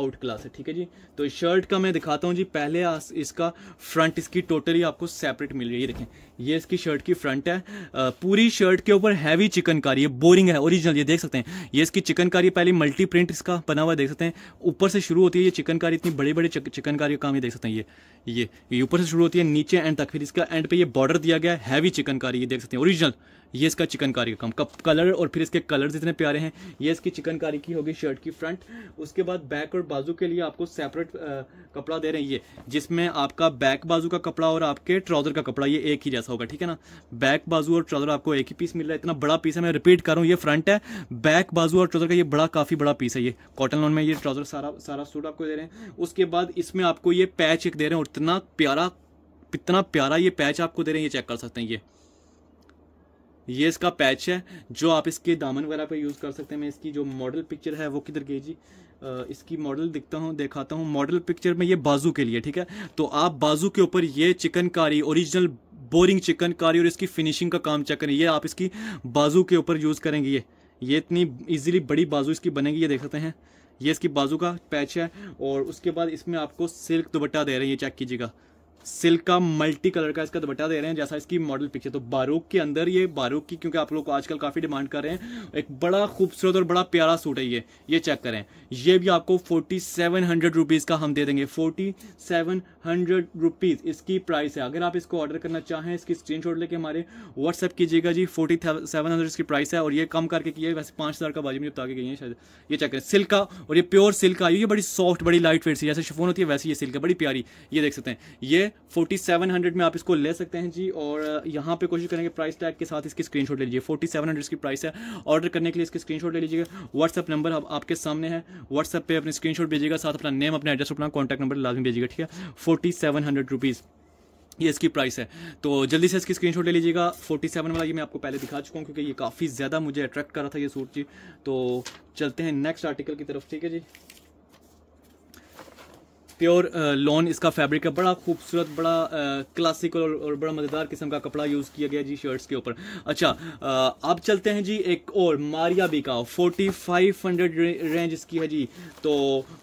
आउट क्लास है ठीक है जी तो शर्ट का मैं दिखाता हूँ जी पहले इसका फ्रंट इसकी टोटली आपको सेपरेट मिल रही है देखें ये इसकी शर्ट की फ्रंट है पूरी शर्ट के ऊपर हैवी चिकनकारी है बोरिंग है ओरिजिनल ये देख सकते हैं ये इसकी चिकनकारी पहले मल्टी प्रिंट इसका बना हुआ देख सकते हैं ऊपर से शुरू होती है ये चिकनकारी इतनी बड़े बड़े चिकनकारी का काम ये देख सकते हैं ये ये ये ऊपर से शुरू होती है नीचे एंड तक फिर इसका एंड पे ये बॉर्डर दिया गया हैवी चिकनकारी ये देख सकते हैं ओरिजिनल ये इसका चिकनकारी का काम कलर और फिर इसके कलर्स इतने प्यारे हैं ये इसकी चिकनकारी की होगी शर्ट की फ्रंट उसके बाद बैक और बाजू के लिए आपको सेपरेट कपड़ा दे रहे हैं ये जिसमें आपका बैक बाजू का कपड़ा और आपके ट्राउजर का कपड़ा ये एक ही जैसा ऐसा होगा ठीक है ना बैक बाजू और ट्राउजर आपको एक ही पीस मिल रहा है इतना बड़ा पीस है मैं रिपीट कर रहा हूँ ये फ्रंट है बैक बाजू और ट्राउजर का ये बड़ा काफ़ी बड़ा पीस है ये कॉटन लॉन में ये ट्राउजर सारा सारा सूट आपको दे रहे हैं उसके बाद इसमें आपको ये पैच एक दे रहे हैं और इतना प्यारा इतना प्यारा ये पैच आपको दे रहे हैं ये चेक कर सकते हैं ये ये इसका पैच है जो आप इसके दामन वगैरह पे यूज़ कर सकते हैं मैं इसकी जो मॉडल पिक्चर है वो किधर गई जी इसकी मॉडल दिखता हूँ देखाता हूँ मॉडल पिक्चर में ये बाजू के लिए ठीक है तो आप बाजू के ऊपर ये चिकनकारी ओरिजिनल बोरिंग चिकनकारी और इसकी फिनिशिंग का काम चेक करें ये आप इसकी बाजू के ऊपर यूज़ करेंगे ये ये इतनी इजीली बड़ी बाजू इसकी बनेगी ये देख सकते हैं ये इसकी बाजू का पैच है और उसके बाद इसमें आपको सिल्क दुपट्टा दे रहे हैं ये चेक कीजिएगा सिल्क का मल्टी कलर का इसका दुपट्टा दे रहे हैं जैसा इसकी मॉडल पिक्चर तो बारूक के अंदर ये बारूक की क्योंकि आप लोग आजकल काफ़ी डिमांड कर रहे हैं एक बड़ा खूबसूरत और बड़ा प्यारा सूट है ये ये चेक करें ये भी आपको फोर्टी सेवन हंड्रेड रुपीज़ का हम दे देंगे फोर्टी सेवन हंड्रेड रुपीज़ इसकी प्राइस है अगर आप इसको ऑर्डर करना चाहें इसकी स्क्रीन शॉट लेके हमारे व्हाट्सअप कीजिएगा जी फोर्टी सेवन हंड्रेड इसकी प्राइस है और ये कम करके किए वैसे पांच हज़ार का बाजी में बता के गई है शायद ये चेक करें सिल्क का और ये प्योर सिल्क आई ये बड़ी सॉफ्ट बड़ी लाइट वेट सी जैसे शफोन होती है वैसी ये सिल्क है बड़ी प्यारी ये देख सकते हैं ये फोर्टी सेवन हंड्रेड में आप इसको ले सकते हैं जी और यहाँ पे कोशिश करेंगे प्राइस टैग के साथ इसकी स्क्रीनशॉट ले लीजिए फोर्टी सेवन हंड्रेड इसकी प्राइस है ऑर्डर करने के लिए इसकी स्क्रीनशॉट ले लीजिएगा व्हाट्सअप नंबर अब आपके सामने है व्हाट्सअप पे अपनी स्क्रीनशॉट भेजिएगा साथ अपना नेम अपना एड्रेस अपना कॉन्टैक्ट नंबर लाजमी भेजिएगा ठीक है फोर्टी सेवन हंड्रेड रुपीज़ ये इसकी प्राइस है तो जल्दी से इसकी स्क्रीनशॉट ले लीजिएगा 47 वाला ये मैं आपको पहले दिखा चुका हूँ क्योंकि ये काफ़ी ज़्यादा मुझे अट्रैक्ट कर रहा था ये सूट जी तो चलते हैं नेक्स्ट आर्टिकल की तरफ ठीक है जी प्योर लॉन इसका फैब्रिक है बड़ा खूबसूरत बड़ा क्लासिकल और, और बड़ा मज़ेदार किस्म का कपड़ा यूज़ किया गया जी शर्ट्स के ऊपर अच्छा अब चलते हैं जी एक और मारिया बी का फोर्टी फाइव हंड्रेड रेंज इसकी है जी तो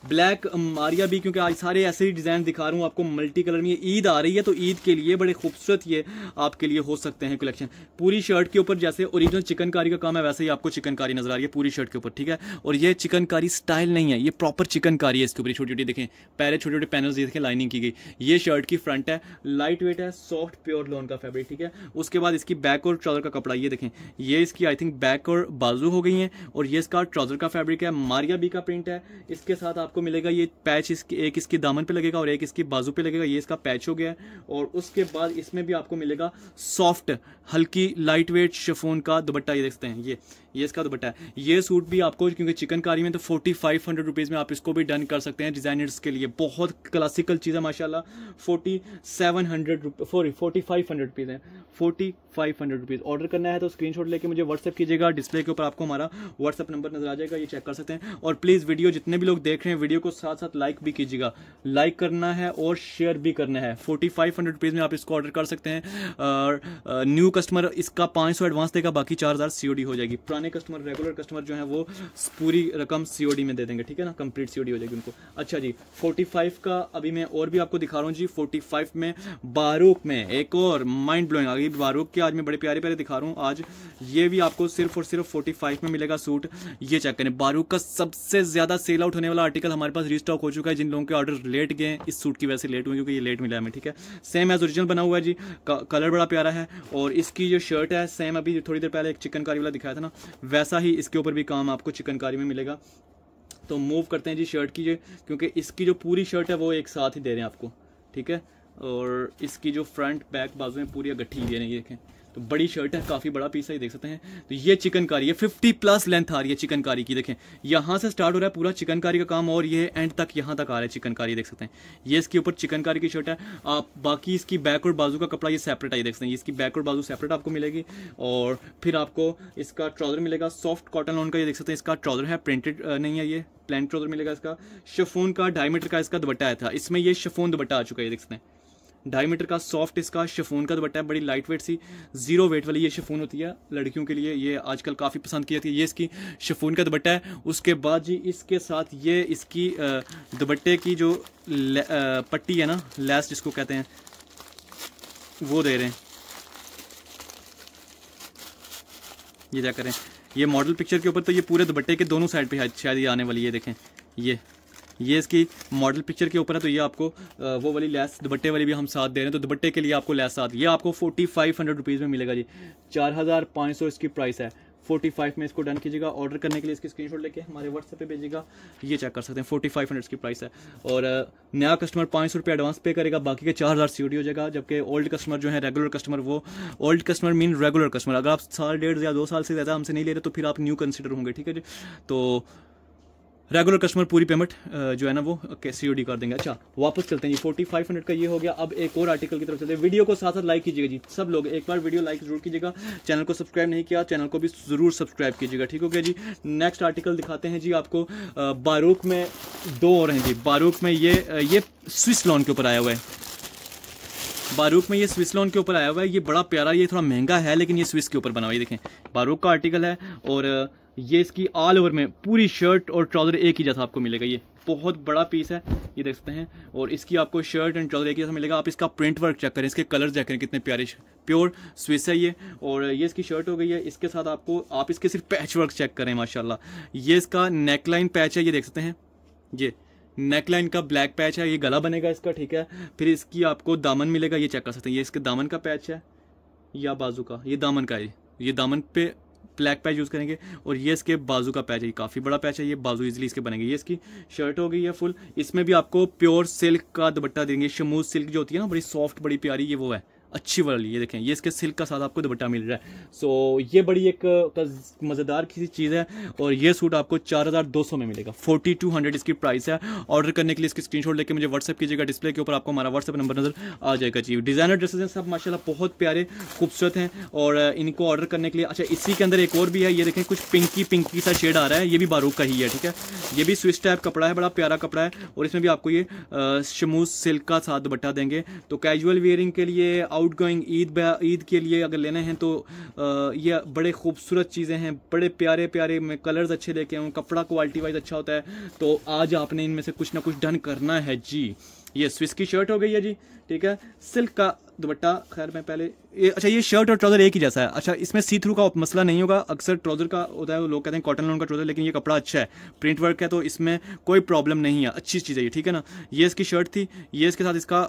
ब्लैक मारिया बी क्योंकि आज सारे ऐसे ही डिज़ाइन दिखा रहा हूँ आपको मल्टी कलर में ईद आ रही है तो ईद के लिए बड़े खूबसूरत ये आपके लिए हो सकते हैं कलेक्शन पूरी शर्ट के ऊपर जैसे ओरिजिनल चिकनकारी का काम है वैसे ही आपको चिकनकारी नज़र आ रही है पूरी शर्ट के ऊपर ठीक है और ये चिकनकारी स्टाइल नहीं है ये प्रॉपर चिकनकारी है इसके ऊपर छोटी छोटी देखें पहले छोटे छोटे पैनल्स देखे लाइनिंग की गई ये शर्ट की फ्रंट है लाइट वेट है सॉफ्ट प्योर लोन का फैब्रिक ठीक है उसके बाद इसकी बैक और ट्राउजर का कपड़ा ये देखें ये इसकी आई थिंक बैक और बाजू हो गई है और ये इसका ट्राउजर का फैब्रिक है मारिया बी का प्रिंट है इसके साथ आपको मिलेगा ये पैच इसकी एक इसके दामन पे लगेगा और एक इसकी बाजू पे लगेगा ये इसका पैच हो गया है और उसके बाद इसमें भी आपको मिलेगा सॉफ्ट हल्की लाइट वेट शफोन का दुपट्टा ये देखते हैं ये ये इसका दुपट्टा है ये सूट भी आपको क्योंकि चिकनकारी में तो फोर्टी फाइव हंड्रेड रुपीज़ में आप इसको भी डन कर सकते हैं डिजाइनर्स के लिए बहुत बहुत क्लासिकल चीज़ है माशाल्लाह फोर्टी सेवन हंड्रेड रुपये sorry forty five hundred rupees है forty five hundred rupees order करना है तो स्क्रीन शॉट लेके मुझे व्हाट्सअप कीजिएगा डिस्प्ले के ऊपर आपको हमारा व्हाट्सअप नंबर नजर आ जाएगा ये चेक कर सकते हैं और प्लीज़ वीडियो जितने भी लोग देख रहे हैं वीडियो को साथ साथ लाइक भी कीजिएगा लाइक करना है और शेयर भी करना है फोर्टी फाइव हंड्रेड रुपीज़ में आप इसको ऑर्डर कर सकते हैं और न्यू कस्टमर इसका पाँच सौ एडवांस देगा बाकी चार हज़ार सी हो जाएगी पुराने कस्टमर रेगुलर कस्टमर जो है वो पूरी रकम सी में दे देंगे ठीक है ना कंप्लीट सी हो जाएगी उनको अच्छा जी फोर्टी फाइव फाइव का अभी मैं और भी आपको दिखा रहा हूँ जी फोर्टी फाइव में बारूक में एक और माइंड ब्लोइंग आ गई बारूक के आज मैं बड़े प्यारे प्यारे दिखा रहा हूँ आज ये भी आपको सिर्फ और सिर्फ फोर्टी फाइव में मिलेगा सूट ये चेक करें बारूक का सबसे ज़्यादा सेल आउट होने वाला आर्टिकल हमारे पास रिस्टॉक हो चुका है जिन लोगों के ऑर्डर लेट गए इस सूट की वजह से लेट हुए क्योंकि ये लेट मिला हमें ठीक है सेम एज ओरिजिनल बना हुआ है जी कलर बड़ा प्यारा है और इसकी जो शर्ट है सेम अभी थोड़ी देर पहले एक चिकनकारी वाला दिखाया था ना वैसा ही इसके ऊपर भी काम आपको चिकनकारी में मिलेगा तो मूव करते हैं जी शर्ट की जो क्योंकि इसकी जो पूरी शर्ट है वो एक साथ ही दे रहे हैं आपको ठीक है और इसकी जो फ्रंट बैक बाजू में पूरी गट्ठी दे रहे हैं ये देखें तो बड़ी शर्ट है काफ़ी बड़ा पीस है ये देख सकते हैं तो ये चिकनकारी है फिफ्टी प्लस लेंथ आ रही है चिकनकारी की देखें यहाँ से स्टार्ट हो रहा है पूरा चिकनकारी का काम और ये एंड तक यहाँ तक आ रहा है चिकनकारी देख सकते हैं ये इसके ऊपर चिकनकारी की शर्ट है आप बाकी इसकी बैक और बाजू का कपड़ा ये सेपरेट आई देख सकते हैं इसकी बैक और बाजू सेपरेट आपको मिलेगी और फिर आपको इसका ट्राउजर मिलेगा सॉफ्ट कॉटन लॉन का ये देख सकते हैं इसका ट्राउजर है प्रिंटेड नहीं है ये प्लान ट्राउजर मिलेगा इसका शफोन का डायमीटर का इसका दुपट्टा आया था इसमें यह शफोन दबट्टा आ चुका है देख सकते हैं डायमीटर का सॉफ्ट इसका शिफोन का दुपट्टा है बड़ी लाइट वेट सी जीरो वेट वाली ये शिफोन होती है लड़कियों के लिए ये आजकल काफ़ी पसंद की जाती है ये इसकी शिफोन का दुपट्टा है उसके बाद जी इसके साथ ये इसकी दुपट्टे की जो पट्टी है ना लैस जिसको कहते हैं वो दे रहे हैं ये क्या करें ये मॉडल पिक्चर के ऊपर तो ये पूरे दुपट्टे के दोनों साइड पे शायद ये आने वाली है देखें ये ये इसकी मॉडल पिक्चर के ऊपर है तो ये आपको वो वाली लैस दुपट्टे वाली भी हम साथ दे रहे हैं तो दुपट्टे के लिए आपको लैस साथ ये आपको फोर्टी फाइव हंड्रेड रुपीज़ में मिलेगा जी चार हज़ार पाँच सौ इसकी प्राइस है फोर्टी फाइव में इसको डन कीजिएगा ऑर्डर करने के लिए इसकी स्क्रीनशॉट लेके हमारे व्हाट्सएप पे भेजिएगा ये चेक कर सकते हैं फोर्टी फाइव हंड्रेड की प्राइस है और नया कस्टमर पाँच सौ रुपये एडवांस पे करेगा बाकी के चार हज़ार सी हो जाएगा जबकि ओल्ड कस्टमर जो है रेगुलर कस्टमर वो old customer mean regular customer अगर आप साल डेढ़ या दो साल से ज़्यादा हमसे नहीं ले रहे तो फिर आप न्यू कंसिडर होंगे ठीक है जी तो रेगुलर कस्टमर पूरी पेमेंट जो है ना वो सी ओ डी कर देंगे अच्छा वापस चलते हैं जी फोर्टी फाइव हंड्रेड का ये हो गया अब एक और आर्टिकल की तरफ चलते हैं वीडियो को साथ साथ लाइक कीजिएगा जी सब लोग एक बार वीडियो लाइक जरूर कीजिएगा चैनल को सब्सक्राइब नहीं किया चैनल को भी जरूर सब्सक्राइब कीजिएगा ठीक हो गया जी नेक्स्ट आर्टिकल दिखाते हैं जी आपको बारूक में दो और हैं जी बारूक में ये ये स्विस लॉन के ऊपर आया हुआ है बारूक में ये स्विस लोन के ऊपर आया हुआ है ये बड़ा प्यारा ये थोड़ा महंगा है लेकिन ये स्विस के ऊपर बना हुआ है देखें बारूक का आर्टिकल है और ये इसकी ऑल ओवर में पूरी शर्ट और ट्राउज़र एक ही जैसा आपको मिलेगा ये बहुत बड़ा पीस है ये देख सकते हैं और इसकी आपको शर्ट एंड ट्राउज़र एक ही जैसा मिलेगा आप इसका प्रिंट वर्क चेक करें इसके कलर चेक करें कितने प्यारे प्योर स्विस है ये और ये इसकी शर्ट हो गई है इसके साथ आपको आप इसके सिर्फ पैच वर्क चेक करें माशाला ये इसका नेकलाइन पैच है ये देख सकते हैं ये नेक लाइन का ब्लैक पैच है ये गला बनेगा इसका ठीक है फिर इसकी आपको दामन मिलेगा ये चेक कर सकते हैं ये इसके दामन का पैच है या बाजू का ये दामन का है ये दामन पे ब्लैक पैच यूज़ करेंगे और ये इसके बाजू का पैच है ये काफ़ी बड़ा पैच है ये बाजू इजीली इसके बनेंगे ये इसकी शर्ट हो गई है फुल इसमें भी आपको प्योर सिल्क का दुपट्टा देंगे शमूज सिल्क जो होती है ना बड़ी सॉफ्ट बड़ी प्यारी ये वो है अच्छी वाली ये देखें ये इसके सिल्क का साथ आपको दुपट्टा मिल रहा है सो ये बड़ी एक मज़ेदार किसी चीज़ है और ये सूट आपको चार हज़ार दो सौ में मिलेगा फोर्टी टू हंड्रेड इसकी प्राइस है ऑर्डर करने के लिए इसकी स्क्रीनशॉट लेके मुझे व्हाट्सअप कीजिएगा डिस्प्ले के ऊपर आपको हमारा व्हाट्सअप नंबर नज़र आ जाएगा जी डिज़ाइनर ड्रेसेस हैं सब माशा बहुत प्यारे खूबसूरत हैं और इनको ऑर्डर करने के लिए अच्छा इसी के अंदर एक और भी है ये देखें कुछ पिंकी पिंकी सा शेड आ रहा है ये भी बारूक का ही है ठीक है ये भी स्विस टाइप कपड़ा है बड़ा प्यारा कपड़ा है और इसमें भी आपको ये शमूज सिल्क का साथ दुपट्टा देंगे तो कैजुअल वेयरिंग के लिए आउट गोइंग ईद ईद के लिए अगर लेने हैं तो ये बड़े खूबसूरत चीज़ें हैं बड़े प्यारे प्यारे में कलर्स अच्छे लेके आऊँ कपड़ा क्वालिटी वाइज अच्छा होता है तो आज आपने इनमें से कुछ ना कुछ डन करना है जी ये स्विस की शर्ट हो गई है जी ठीक है सिल्क का दुपट्टा खैर मैं पहले ये अच्छा ये शर्ट और ट्राउजर एक ही जैसा है अच्छा इसमें सी थ्रू का मसला नहीं होगा अक्सर ट्राउजर का होता है लोग कहते हैं कॉटन लॉन का ट्राउजर लेकिन ये कपड़ा अच्छा है प्रिंट वर्क है तो इसमें कोई प्रॉब्लम नहीं है अच्छी चीज़ है ये ठीक है ना ये इसकी शर्ट थी ये इसके साथ इसका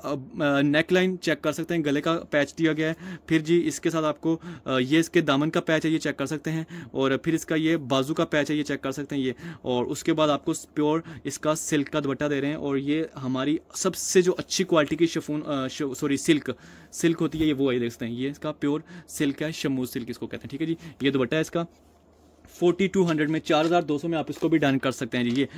नेक लाइन चेक कर सकते हैं गले का पैच दिया गया है फिर जी इसके साथ आपको ये इसके दामन का पैच है ये चेक कर सकते हैं और फिर इसका ये बाजू का पैच है ये चेक कर सकते हैं ये और उसके बाद आपको प्योर इसका सिल्क का दुपट्टा दे रहे हैं और ये हमारी सबसे जो अच्छी क्वालिटी की शफून सॉरी सिल्क सिल्क होती है ये वो आई देख सकते हैं ये इसका प्योर सिल्क है शमू सिल्क इसको कहते हैं ठीक है जी ये दुपट्टा है इसका टू हंड्रेड में चार हज़ार दो सौ में आप इसको भी डन कर सकते हैं जी ये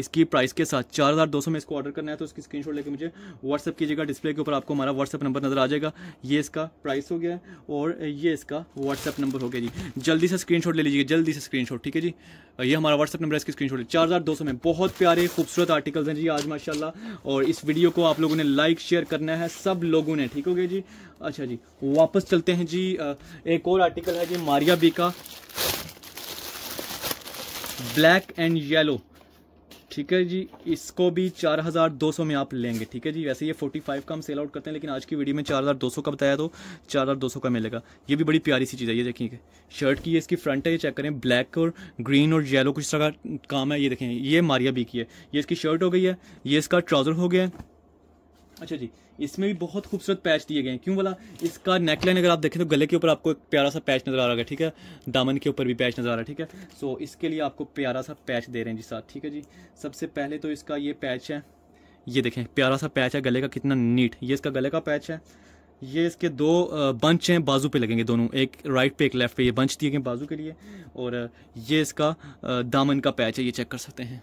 इसकी प्राइस के साथ चार हज़ार दो सौ में इसको ऑर्डर करना है तो इसकी स्क्रीनशॉट लेकर मुझे व्हाट्सअप कीजिएगा डिस्प्ले के ऊपर आपको हमारा व्हाट्सअप नंबर नज़र आ जाएगा ये इसका प्राइस हो गया और ये इसका व्हाट्सअप नंबर हो गया जी जल्दी से स्क्रीन ले लीजिए जल्दी से स्क्रीन ठीक है जी ये हमारा व्हाट्सअप नंबर है इसकी स्क्रीन चार में बहुत प्यारे खूबसूरत आर्टिकल्स हैं जी आज माशाला और इस वीडियो को आप लोगों ने लाइक शेयर करना है सब लोगों ने ठीक हो गया जी अच्छा जी वापस चलते हैं जी एक और आर्टिकल है जी मारिया बी का ब्लैक एंड येलो ठीक है जी इसको भी 4200 में आप लेंगे ठीक है जी वैसे ये 45 का हम सेल आउट करते हैं लेकिन आज की वीडियो में 4200 का बताया तो 4200 का मिलेगा ये भी बड़ी प्यारी सी चीज़ है ये देखिए शर्ट की ये इसकी फ्रंट है ये चेक करें ब्लैक और ग्रीन और येलो कुछ तरह का काम है ये देखें ये मारिया बी की है ये इसकी शर्ट हो गई है ये इसका ट्राउज़र हो गया है अच्छा जी इसमें भी बहुत खूबसूरत पैच दिए गए हैं क्यों बोला इसका नेकलाइन अगर आप देखें तो गले के ऊपर आपको एक प्यारा सा पैच नज़र आ रहा है ठीक है दामन के ऊपर भी पैच नज़र आ रहा है ठीक है सो इसके लिए आपको प्यारा सा पैच दे रहे हैं जी साथ ठीक है जी सबसे पहले तो इसका ये पैच है ये देखें प्यारा सा पैच है गले का कितना नीट ये इसका गले का पैच है ये इसके दो बंच हैं बाजू पे लगेंगे दोनों एक राइट पे एक लेफ्ट पे ये बंच दिए गए बाजू के लिए और ये इसका दामन का पैच है ये चेक कर सकते हैं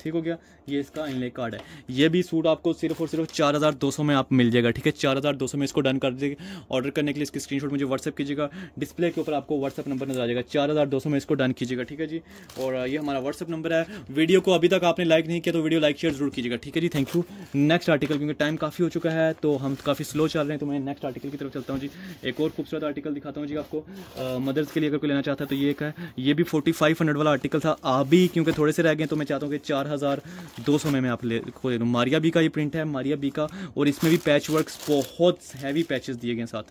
ठीक हो गया ये इसका इनले कार्ड है ये भी सूट आपको सिर्फ और सिर्फ चार हज़ार दो सौ में आप मिल जाएगा ठीक है चार हज़ार दो सौ में इसको डन कर दीजिएगा ऑर्डर करने के लिए इसकी स्क्रीनशॉट मुझे व्हाट्सअप कीजिएगा डिस्प्ले के ऊपर आपको व्हाट्सअप नंबर नजर आ जाएगा चार हज़ार दो सौ में इसको डन कीजिएगा ठीक है जी और ये हमारा व्हाट्सअप नंबर है वीडियो को अभी तक आपने लाइक नहीं किया तो वीडियो लाइक शेयर जरूर कीजिएगा ठीक है जी थैंक यू नेक्स्ट आर्टिकल क्योंकि टाइम काफ़ी हो चुका है तो हम काफ़ी स्लो चल रहे हैं तो मैं नेक्स्ट आर्टिकल की तरफ चलता हूँ जी एक और खूबसूरत आर्टिकल दिखाता हूँ जी आपको मदर्स के लिए अगर कोई लेना चाहता है तो ये एक है ये भी फोर्टी फाइव हंड्रेड वाला आर्टिकल था अभी क्योंकि थोड़े से रह गए तो मैं चाहता हूँ कि चार हज़ार दो सौ में मैं आप ले को ले दूँ मारिया बी का ये प्रिंट है मारिया बी का और इसमें भी पैच वर्क बहुत हैवी पैचेस दिए गए साथ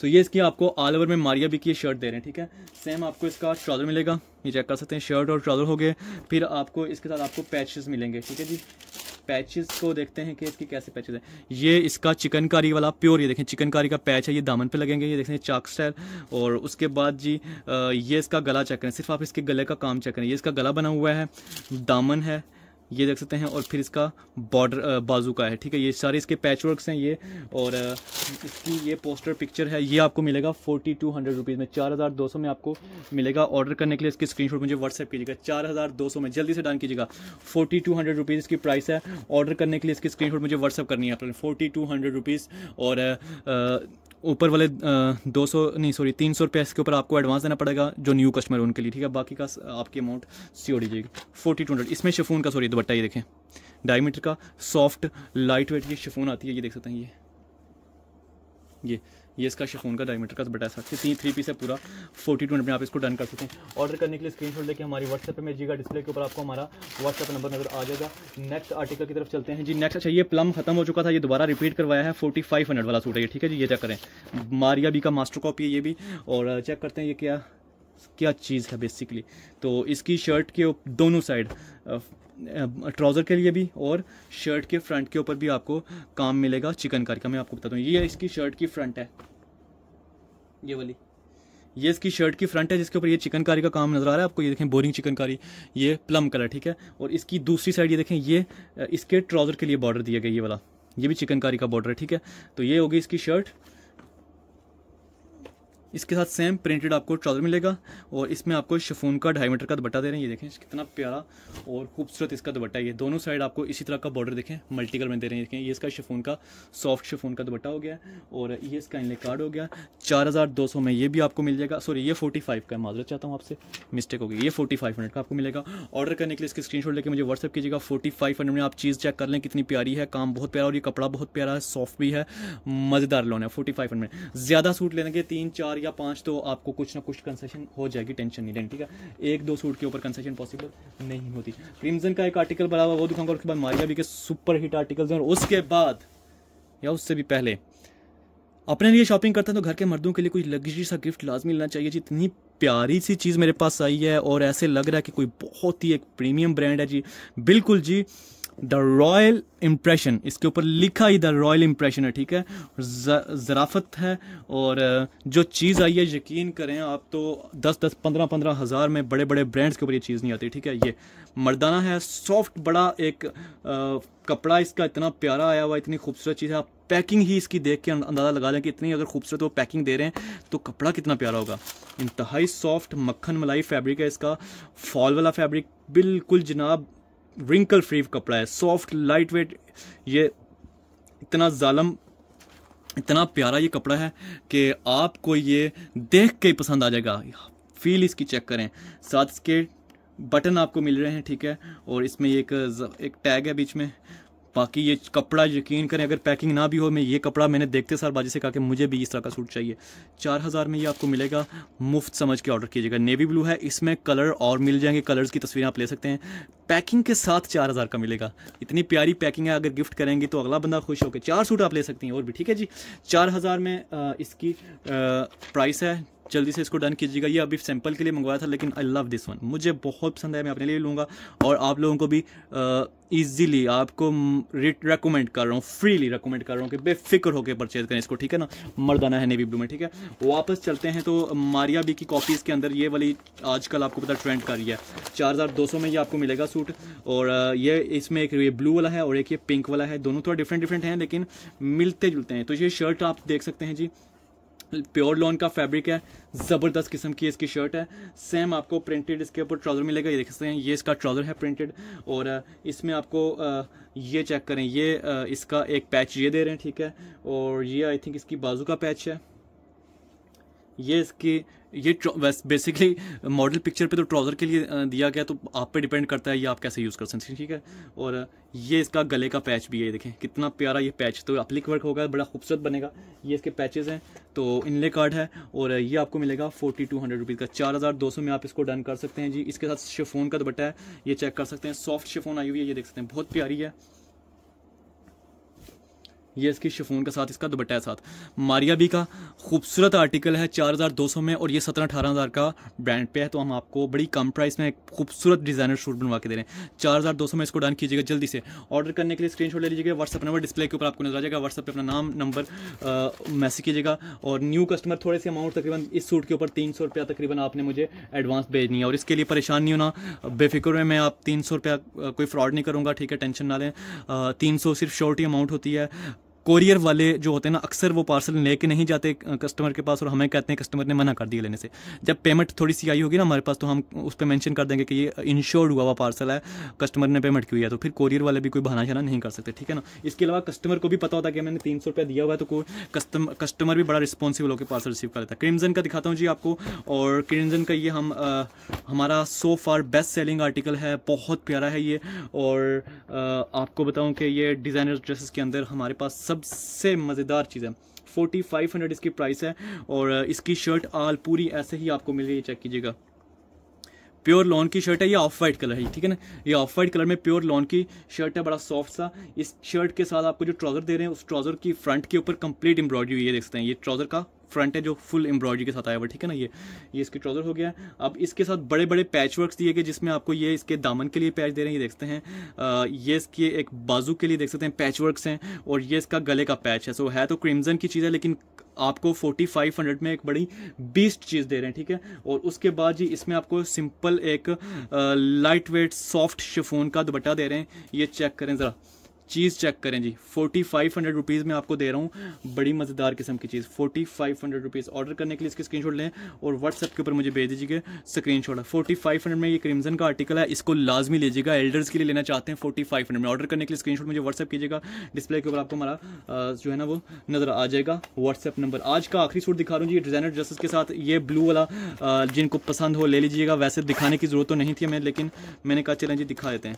सो so, ये इसकी आपको ऑल ओवर में मारिया बी की शर्ट दे रहे हैं ठीक है सेम आपको इसका ट्राउजर मिलेगा ये चेक कर सकते हैं शर्ट और ट्राउजर हो गए फिर आपको इसके साथ आपको पैचेस मिलेंगे ठीक है जी पैचेस को देखते हैं कि इसके कैसे पैचेस हैं ये इसका चिकनकारी वाला प्योर ये देखें चिकनकारी का पैच है ये दामन पे लगेंगे ये देखें चाक स्टाइल और उसके बाद जी ये इसका गला चेक करें सिर्फ आप इसके गले का काम चेक करें ये इसका गला बना हुआ है दामन है ये देख सकते हैं और फिर इसका बॉर्डर बाजू का है ठीक है ये सारे इसके पैच हैं ये और इसकी ये पोस्टर पिक्चर है ये आपको मिलेगा फोर्टी टू हंड्रेड रुपीज़ में चार हज़ार दो सौ में आपको मिलेगा ऑर्डर करने के लिए इसकी स्क्रीनशॉट मुझे व्हाट्सएप कीजिएगा चार हज़ार दो सौ में जल्दी से डन कीजिएगा फोर्टी टू हंड्रेड रुपीज़ इसकी प्राइस है ऑर्डर करने के लिए इसकी स्क्रीन मुझे व्हाट्सअप करनी है आपने फोर्टी टू हंड्रेड रुपीज़ और ऊपर वाले दो सौ नहीं सॉरी तीन सौ रुपये इसके ऊपर आपको एडवांस देना पड़ेगा जो न्यू कस्टमर है उनके लिए ठीक है बाकी का आपकी अमाउंट सी ओ डी जाएगी फोर्टी टू हंड्रेड इसमें शिफून का सॉरी दुपट्टा ये देखें डायमीटर का सॉफ्ट लाइट वेट ये शिफून आती है ये देख सकते हैं ये ये ये इसका शिफोन का डायमीटर का बटा सकते तीन थ्री पीस है पूरा फोर्टी टू मिनट में आप इसको डन कर सकते हैं ऑर्डर करने के लिए स्क्रीन शॉट लेके हमारी व्हाट्सएप पर भेजिएगा डिस्प्ले के ऊपर आपको हमारा व्हाट्सएप नंबर नजर आ जाएगा नेक्स्ट आर्टिकल की तरफ चलते हैं जी नेक्स्ट अच्छा ये प्लम खत्म हो चुका था ये दोबारा रिपीट करवाया है फोर्टी फाइव हंड्रेड वाला सूट है ठीक है जी ये चेक करें मारिया बी का मास्टर कॉपी है ये भी और चेक करते हैं ये क्या क्या चीज़ है बेसिकली तो इसकी शर्ट के दोनों साइड ट्राउज़र के लिए भी और शर्ट के फ्रंट के ऊपर भी आपको काम मिलेगा चिकन का मैं आपको बताता हूँ ये इसकी शर्ट की फ्रंट है ये वाली ये इसकी शर्ट की फ्रंट है जिसके ऊपर ये चिकनकारी का काम नजर आ रहा है आपको ये देखें बोरिंग चिकनकारी ये प्लम कलर ठीक है और इसकी दूसरी साइड ये देखें ये इसके ट्राउज़र के लिए बॉर्डर दिया गया ये वाला ये भी चिकनकारी का बॉर्डर है ठीक है तो ये होगी इसकी शर्ट इसके साथ सेम प्रिंटेड आपको ट्राउजर मिलेगा और इसमें आपको शफून का ढाई मीटर का दुपट्टा दे रहे हैं ये देखें कितना प्यारा और खूबसूरत इसका दुपट्टा ये दोनों साइड आपको इसी तरह का बॉर्डर देखें मल्टी कलर में दे रहे हैं देखें ये इसका शफून का सॉफ्ट शफून का दुपट्टा हो गया और ये इसका इनले कार्ड हो गया चार हज़ार दो सौ में ये भी आपको मिल जाएगा सॉरी ये फोर्टी फाइव का माजरत चाहता हूँ आपसे मिस्टेक हो गई ये फोर्टी फाइव हंड्रेड का आपको मिलेगा ऑर्डर करने के लिए इसके स्क्रीन लेकर मुझे व्हाट्सअप कीजिएगा फोर्टी फाइव हंड्रेड में आप चीज़ चेक कर लें कितनी प्यारी है काम बहुत प्यारा और ये कपड़ा बहुत प्यारा है सॉफ्ट भी है मज़ेदार लोन है फोर्टी फाइव हंड्रेड ज़्यादा सूट लेने के तीन चार या पाँच तो आपको कुछ ना कुछ कंसेशन हो जाएगी टेंशन नहीं लेनी ठीक है एक दो सूट के ऊपर कंसेशन पॉसिबल नहीं होती क्रिमजन का एक आर्टिकल बड़ा हुआ वो दिखाऊंगा उसके बाद मारिया भी के सुपर हिट आर्टिकल और उसके बाद या उससे भी पहले अपने लिए शॉपिंग करता तो घर के मर्दों के लिए कोई लग्जरी सा गिफ्ट लाजमी लेना चाहिए जी इतनी प्यारी सी चीज़ मेरे पास आई है और ऐसे लग रहा है कि कोई बहुत ही एक प्रीमियम ब्रांड है जी बिल्कुल जी द रॉयल इम्प्रेशन इसके ऊपर लिखा ही द रॉयल इम्प्रेशन है ठीक है ज़राफत है और जो चीज़ आई है यकीन करें आप तो दस दस पंद्रह पंद्रह हज़ार में बड़े बड़े ब्रांड्स के ऊपर ये चीज़ नहीं आती ठीक है ये मर्दाना है सॉफ्ट बड़ा एक आ, कपड़ा इसका इतना प्यारा आया हुआ इतनी खूबसूरत चीज़ है आप पैकिंग ही इसकी देख के अंदाज़ा लगा लें कि इतनी अगर खूबसूरत वो पैकिंग दे रहे हैं तो कपड़ा कितना प्यारा होगा इंतहाई सॉफ्ट मक्खन मलाई फैब्रिक है इसका फॉल वाला फैब्रिक बिल्कुल जनाब रिंकल फ्री कपड़ा है सॉफ्ट लाइट वेट ये इतना ज़ालम इतना प्यारा ये कपड़ा है कि आपको ये देख के ही पसंद आ जाएगा फील इसकी चेक करें साथ इसके बटन आपको मिल रहे हैं ठीक है और इसमें एक एक टैग है बीच में बाकी ये कपड़ा यकीन करें अगर पैकिंग ना भी हो मैं ये कपड़ा मैंने देखते सर बाजी से कहा कि मुझे भी इस तरह का सूट चाहिए चार हज़ार में ये आपको मिलेगा मुफ्त समझ के ऑर्डर कीजिएगा नेवी ब्लू है इसमें कलर और मिल जाएंगे कलर्स की तस्वीरें आप ले सकते हैं पैकिंग के साथ चार हज़ार का मिलेगा इतनी प्यारी पैकिंग है अगर गिफ्ट करेंगे तो अगला बंदा खुश होकर चार सूट आप ले सकती हैं और भी ठीक है जी चार हज़ार में इसकी प्राइस है जल्दी से इसको डन कीजिएगा ये अभी सैंपल के लिए मंगवाया था लेकिन आई लव दिस वन मुझे बहुत पसंद है मैं अपने लिए लूँगा और आप लोगों को भी ईजिली आपको रिकमेंड कर रहा हूँ फ्रीली रिकमेंड कर रहा हूँ कि बेफिक्र होकर परचेज करें इसको ठीक है ना मर्दाना है नेवी ब्लू में ठीक है वापस चलते हैं तो मारिया बी की कॉपीज़ के अंदर ये वाली आजकल आपको पता ट्रेंड कर रही है चार हज़ार दो सौ में ये आपको मिलेगा सूट और ये इसमें एक ये ब्लू वाला है और एक ये पिंक वाला है दोनों थोड़ा डिफरेंट डिफरेंट हैं लेकिन मिलते जुलते हैं तो ये शर्ट आप देख सकते हैं जी प्योर लॉन का फैब्रिक है ज़बरदस्त किस्म की इसकी शर्ट है सेम आपको प्रिंटेड इसके ऊपर ट्राउज़र मिलेगा ये देख सकते हैं ये इसका ट्राउज़र है प्रिंटेड और इसमें आपको ये चेक करें ये इसका एक पैच ये दे रहे हैं ठीक है और ये आई थिंक इसकी बाजू का पैच है ये इसके ये बेसिकली मॉडल पिक्चर पे तो ट्राउज़र के लिए दिया गया तो आप पे डिपेंड करता है ये आप कैसे यूज़ कर सकते हैं ठीक है और ये इसका गले का पैच भी है देखें कितना प्यारा ये पैच तो अप्लिक वर्क होगा बड़ा खूबसूरत बनेगा ये इसके पैचेस हैं तो इनले कार्ड है और ये आपको मिलेगा फोर्टी टू हंड्रेड रुपीज़ का चार हज़ार दो सौ में आप इसको डन कर सकते हैं जी इसके साथ शिफोन का दुपट्टा है ये चेक कर सकते हैं सॉफ्ट शिफोन आई हुई है ये देख सकते हैं बहुत प्यारी है ये इसकी शिफोन के साथ इसका दुपट्टा है साथ मारिया बी का खूबसूरत आर्टिकल है 4200 में और ये सत्रह अठारह हज़ार का ब्रांड पे है तो हम आपको बड़ी कम प्राइस में एक खूबसूरत डिज़ाइनर सूट बनवा के दे रहे हैं 4200 में इसको डन कीजिएगा जल्दी से ऑर्डर करने के लिए स्क्रीनशॉट ले लीजिएगा व्हाट्सअप नंबर डिस्प्ले के ऊपर आपको नजर आ जाएगा व्हाट्सअप पर अपना नाम नंबर मैसेज कीजिएगा और न्यू कस्टमर थोड़े से अमाउंट तकरीबन इस सूट के ऊपर तीन सौ रुपया तकरीबन आपने मुझे एडवांस भेजनी है और इसके लिए परेशान नहीं होना बेफिक्र है मैं आप तीन सौ रुपया कोई फ्रॉड नहीं करूँगा ठीक है टेंशन ना लें तीन सौ सिर्फ शॉर्ट अमाउंट होती है कोरियर वाले जो होते हैं ना अक्सर वो पार्सल लेके नहीं जाते कस्टमर के पास और हमें कहते हैं कस्टमर ने मना कर दिया लेने से जब पेमेंट थोड़ी सी आई होगी ना हमारे पास तो हम उस पर मैंशन कर देंगे कि ये इंश्योर्ड हुआ हुआ पार्सल है कस्टमर ने पेमेंट की हुई है तो फिर कोरियर वाले भी कोई बहाना शना नहीं कर सकते ठीक है ना इसके अलावा कस्टमर को भी पता होता कि मैंने तीन सौ रुपया दिया हुआ है तो कस्टम कस्टमर भी बड़ा रिस्पॉन्सिबल होकर पार्सल रिसीव कर लेता है क्रिमजन का दिखाता हूँ जी आपको और क्रिमजन का ये हम हमारा so far best selling article है बहुत प्यारा है ये और आपको बताऊँ कि ये डिज़ाइनर ड्रेसेस के अंदर हमारे पास सबसे मज़ेदार चीज़ है फोर्टी फाइव हंड्रेड इसकी प्राइस है और इसकी शर्ट आल पूरी ऐसे ही आपको मिल मिलेगी चेक कीजिएगा प्योर लॉन की शर्ट है ये ऑफ वाइट कलर है ठीक है ना ये ऑफ वाइट कलर में प्योर लॉन की शर्ट है बड़ा सॉफ्ट सा इस शर्ट के साथ आपको जो ट्राउज़र दे रहे हैं उस ट्राउज़र की फ्रंट के ऊपर कंप्लीट एम्ब्रॉयडरी ये देख सकते हैं ये ट्राउज़र का फ्रंट है जो फुल एम्ब्रॉयडरी के साथ आया हुआ ठीक है ना ये ये इसके ट्राउजर हो गया अब इसके साथ बड़े बड़े पैच वर्क दिए गए जिसमें आपको ये इसके दामन के लिए पैच दे रहे हैं ये देखते हैं ये इसके एक बाजू के लिए देख सकते हैं पैच वर्कस हैं और ये इसका गले का पैच है सो है तो क्रिमजन की चीज़ है लेकिन आपको 4500 में एक बड़ी बीस्ट चीज़ दे रहे हैं ठीक है और उसके बाद जी इसमें आपको सिंपल एक लाइट वेट सॉफ्ट शिफोन का दुपट्टा दे रहे हैं ये चेक करें ज़रा चीज़ चेक करें जी फोर्टी फाइव हंड्रेड रुपीज़ में आपको दे रहा हूँ बड़ी मज़ेदार किस्म की चीज़ forty five hundred rupees order करने के लिए इसकी स्क्रीनशॉट लें और व्हाट्सएप के ऊपर मुझे भेज दीजिए screenshot forty five hundred में ये क्रिमजन का आर्टिकल है इसको लाजमी लीजिएगा एल्डर्स के लिए लेना चाहते हैं फोर्टी फाइव हंड्रेड में ऑर्डर करने के लिए स्क्रीन मुझे व्हाट्सअप कीजिएगा डिस्प्ले के ऊपर आपको हमारा जो है ना वो नज़र आ जाएगा व्हाट्सअप नंबर आज का आखिरी सूट दिखा रहा हूँ जी डिजाइनर ड्रेसेस के साथ ये ब्लू वाला जिनको पसंद हो ले लीजिएगा वैसे दिखाने की जरूरत तो नहीं थी हमें लेकिन मैंने कहा चलें जी दिखा देते हैं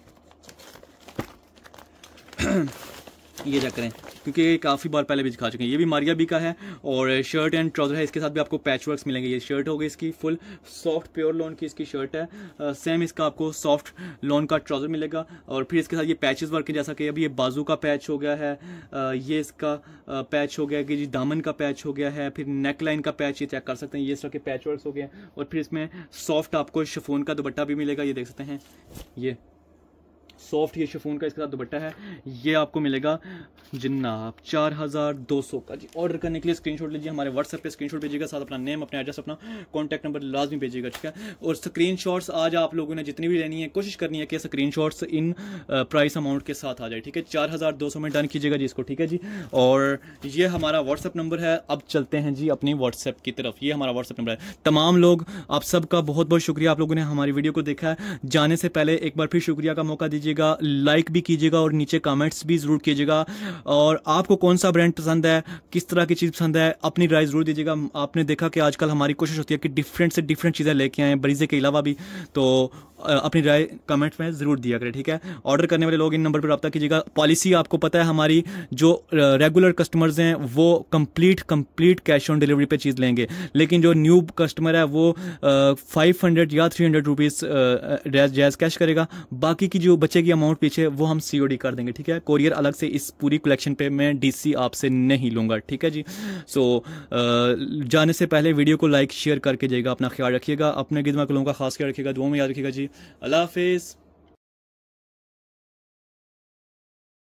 ये चेक करें क्योंकि ये काफ़ी बार पहले भी दिखा चुके हैं ये भी मारिया बी का है और शर्ट एंड ट्राउज़र है इसके साथ भी आपको पैच वर्क मिलेंगे ये शर्ट होगी इसकी फुल सॉफ्ट प्योर लोन की इसकी शर्ट है आ, सेम इसका आपको सॉफ्ट लोन का ट्राउज़र मिलेगा और फिर इसके साथ ये पैचेस वर्क है जैसा कि अभी ये बाजू का पैच हो गया है आ, ये इसका पैच हो गया कि जी दामन का पैच हो गया है फिर नेक लाइन का पैच ये चेक कर सकते हैं ये इस तरह के पैच वर्क हो गया और फिर इसमें सॉफ्ट आपको शफोन का दुपट्टा भी मिलेगा ये देख सकते हैं ये सॉफ्ट ये शिफोन का इसके साथ दुपट्टा है ये आपको मिलेगा जिन्नाब चार हज़ार दो सौ का जी ऑर्डर करने के लिए स्क्रीनशॉट लीजिए हमारे व्हाट्सएप पे स्क्रीनशॉट भेजिएगा साथ अपना नेम अपना एड्रेस अपना कॉन्टैक्ट नंबर लाजमी भेजिएगा ठीक है और स्क्रीन आज आप लोगों ने जितनी भी लेनी है कोशिश करनी है कि स्क्रीन इन प्राइस अमाउंट के साथ आ जाए ठीक है चार हज़ार दो सौ में डन कीजिएगा जी इसको ठीक है जी और ये हमारा व्हाट्सअप नंबर है अब चलते हैं जी अपनी व्हाट्सएप की तरफ ये हमारा व्हाट्सएप नंबर है तमाम लोग आप सबका बहुत बहुत शुक्रिया आप लोगों ने हमारी वीडियो को देखा है जाने से पहले एक बार फिर शुक्रिया का मौका दीजिए कीजिएगा लाइक भी कीजिएगा और नीचे कमेंट्स भी ज़रूर कीजिएगा और आपको कौन सा ब्रांड पसंद है किस तरह की चीज़ पसंद है अपनी राय ज़रूर दीजिएगा आपने देखा कि आजकल हमारी कोशिश होती है कि डिफरेंट से डिफरेंट चीज़ें लेके आएँ बरीजे के अलावा भी तो अपनी राय कमेंट्स में ज़रूर दिया करें ठीक है ऑर्डर करने वाले लोग इन नंबर पर रब्ता कीजिएगा पॉलिसी आपको पता है हमारी जो रेगुलर कस्टमर्स हैं वो complete complete cash on delivery पे चीज़ लेंगे लेकिन जो न्यू कस्टमर है वो फाइव हंड्रेड या three hundred rupees JazzCash करेगा बाकी की जो बचे की अमाउंट पीछे वो हम सीओडी कर देंगे ठीक है कोरियर अलग से इस पूरी कलेक्शन पे मैं डीसी आपसे नहीं लूँगा ठीक है जी सो जाने से पहले वीडियो को लाइक शेयर करके जाइएगा अपना ख्याल रखिएगा अपने गिदमा कलों का खास ख्याल रखिएगा दो में याद रखिएगा जी अल्लाह हाफिज़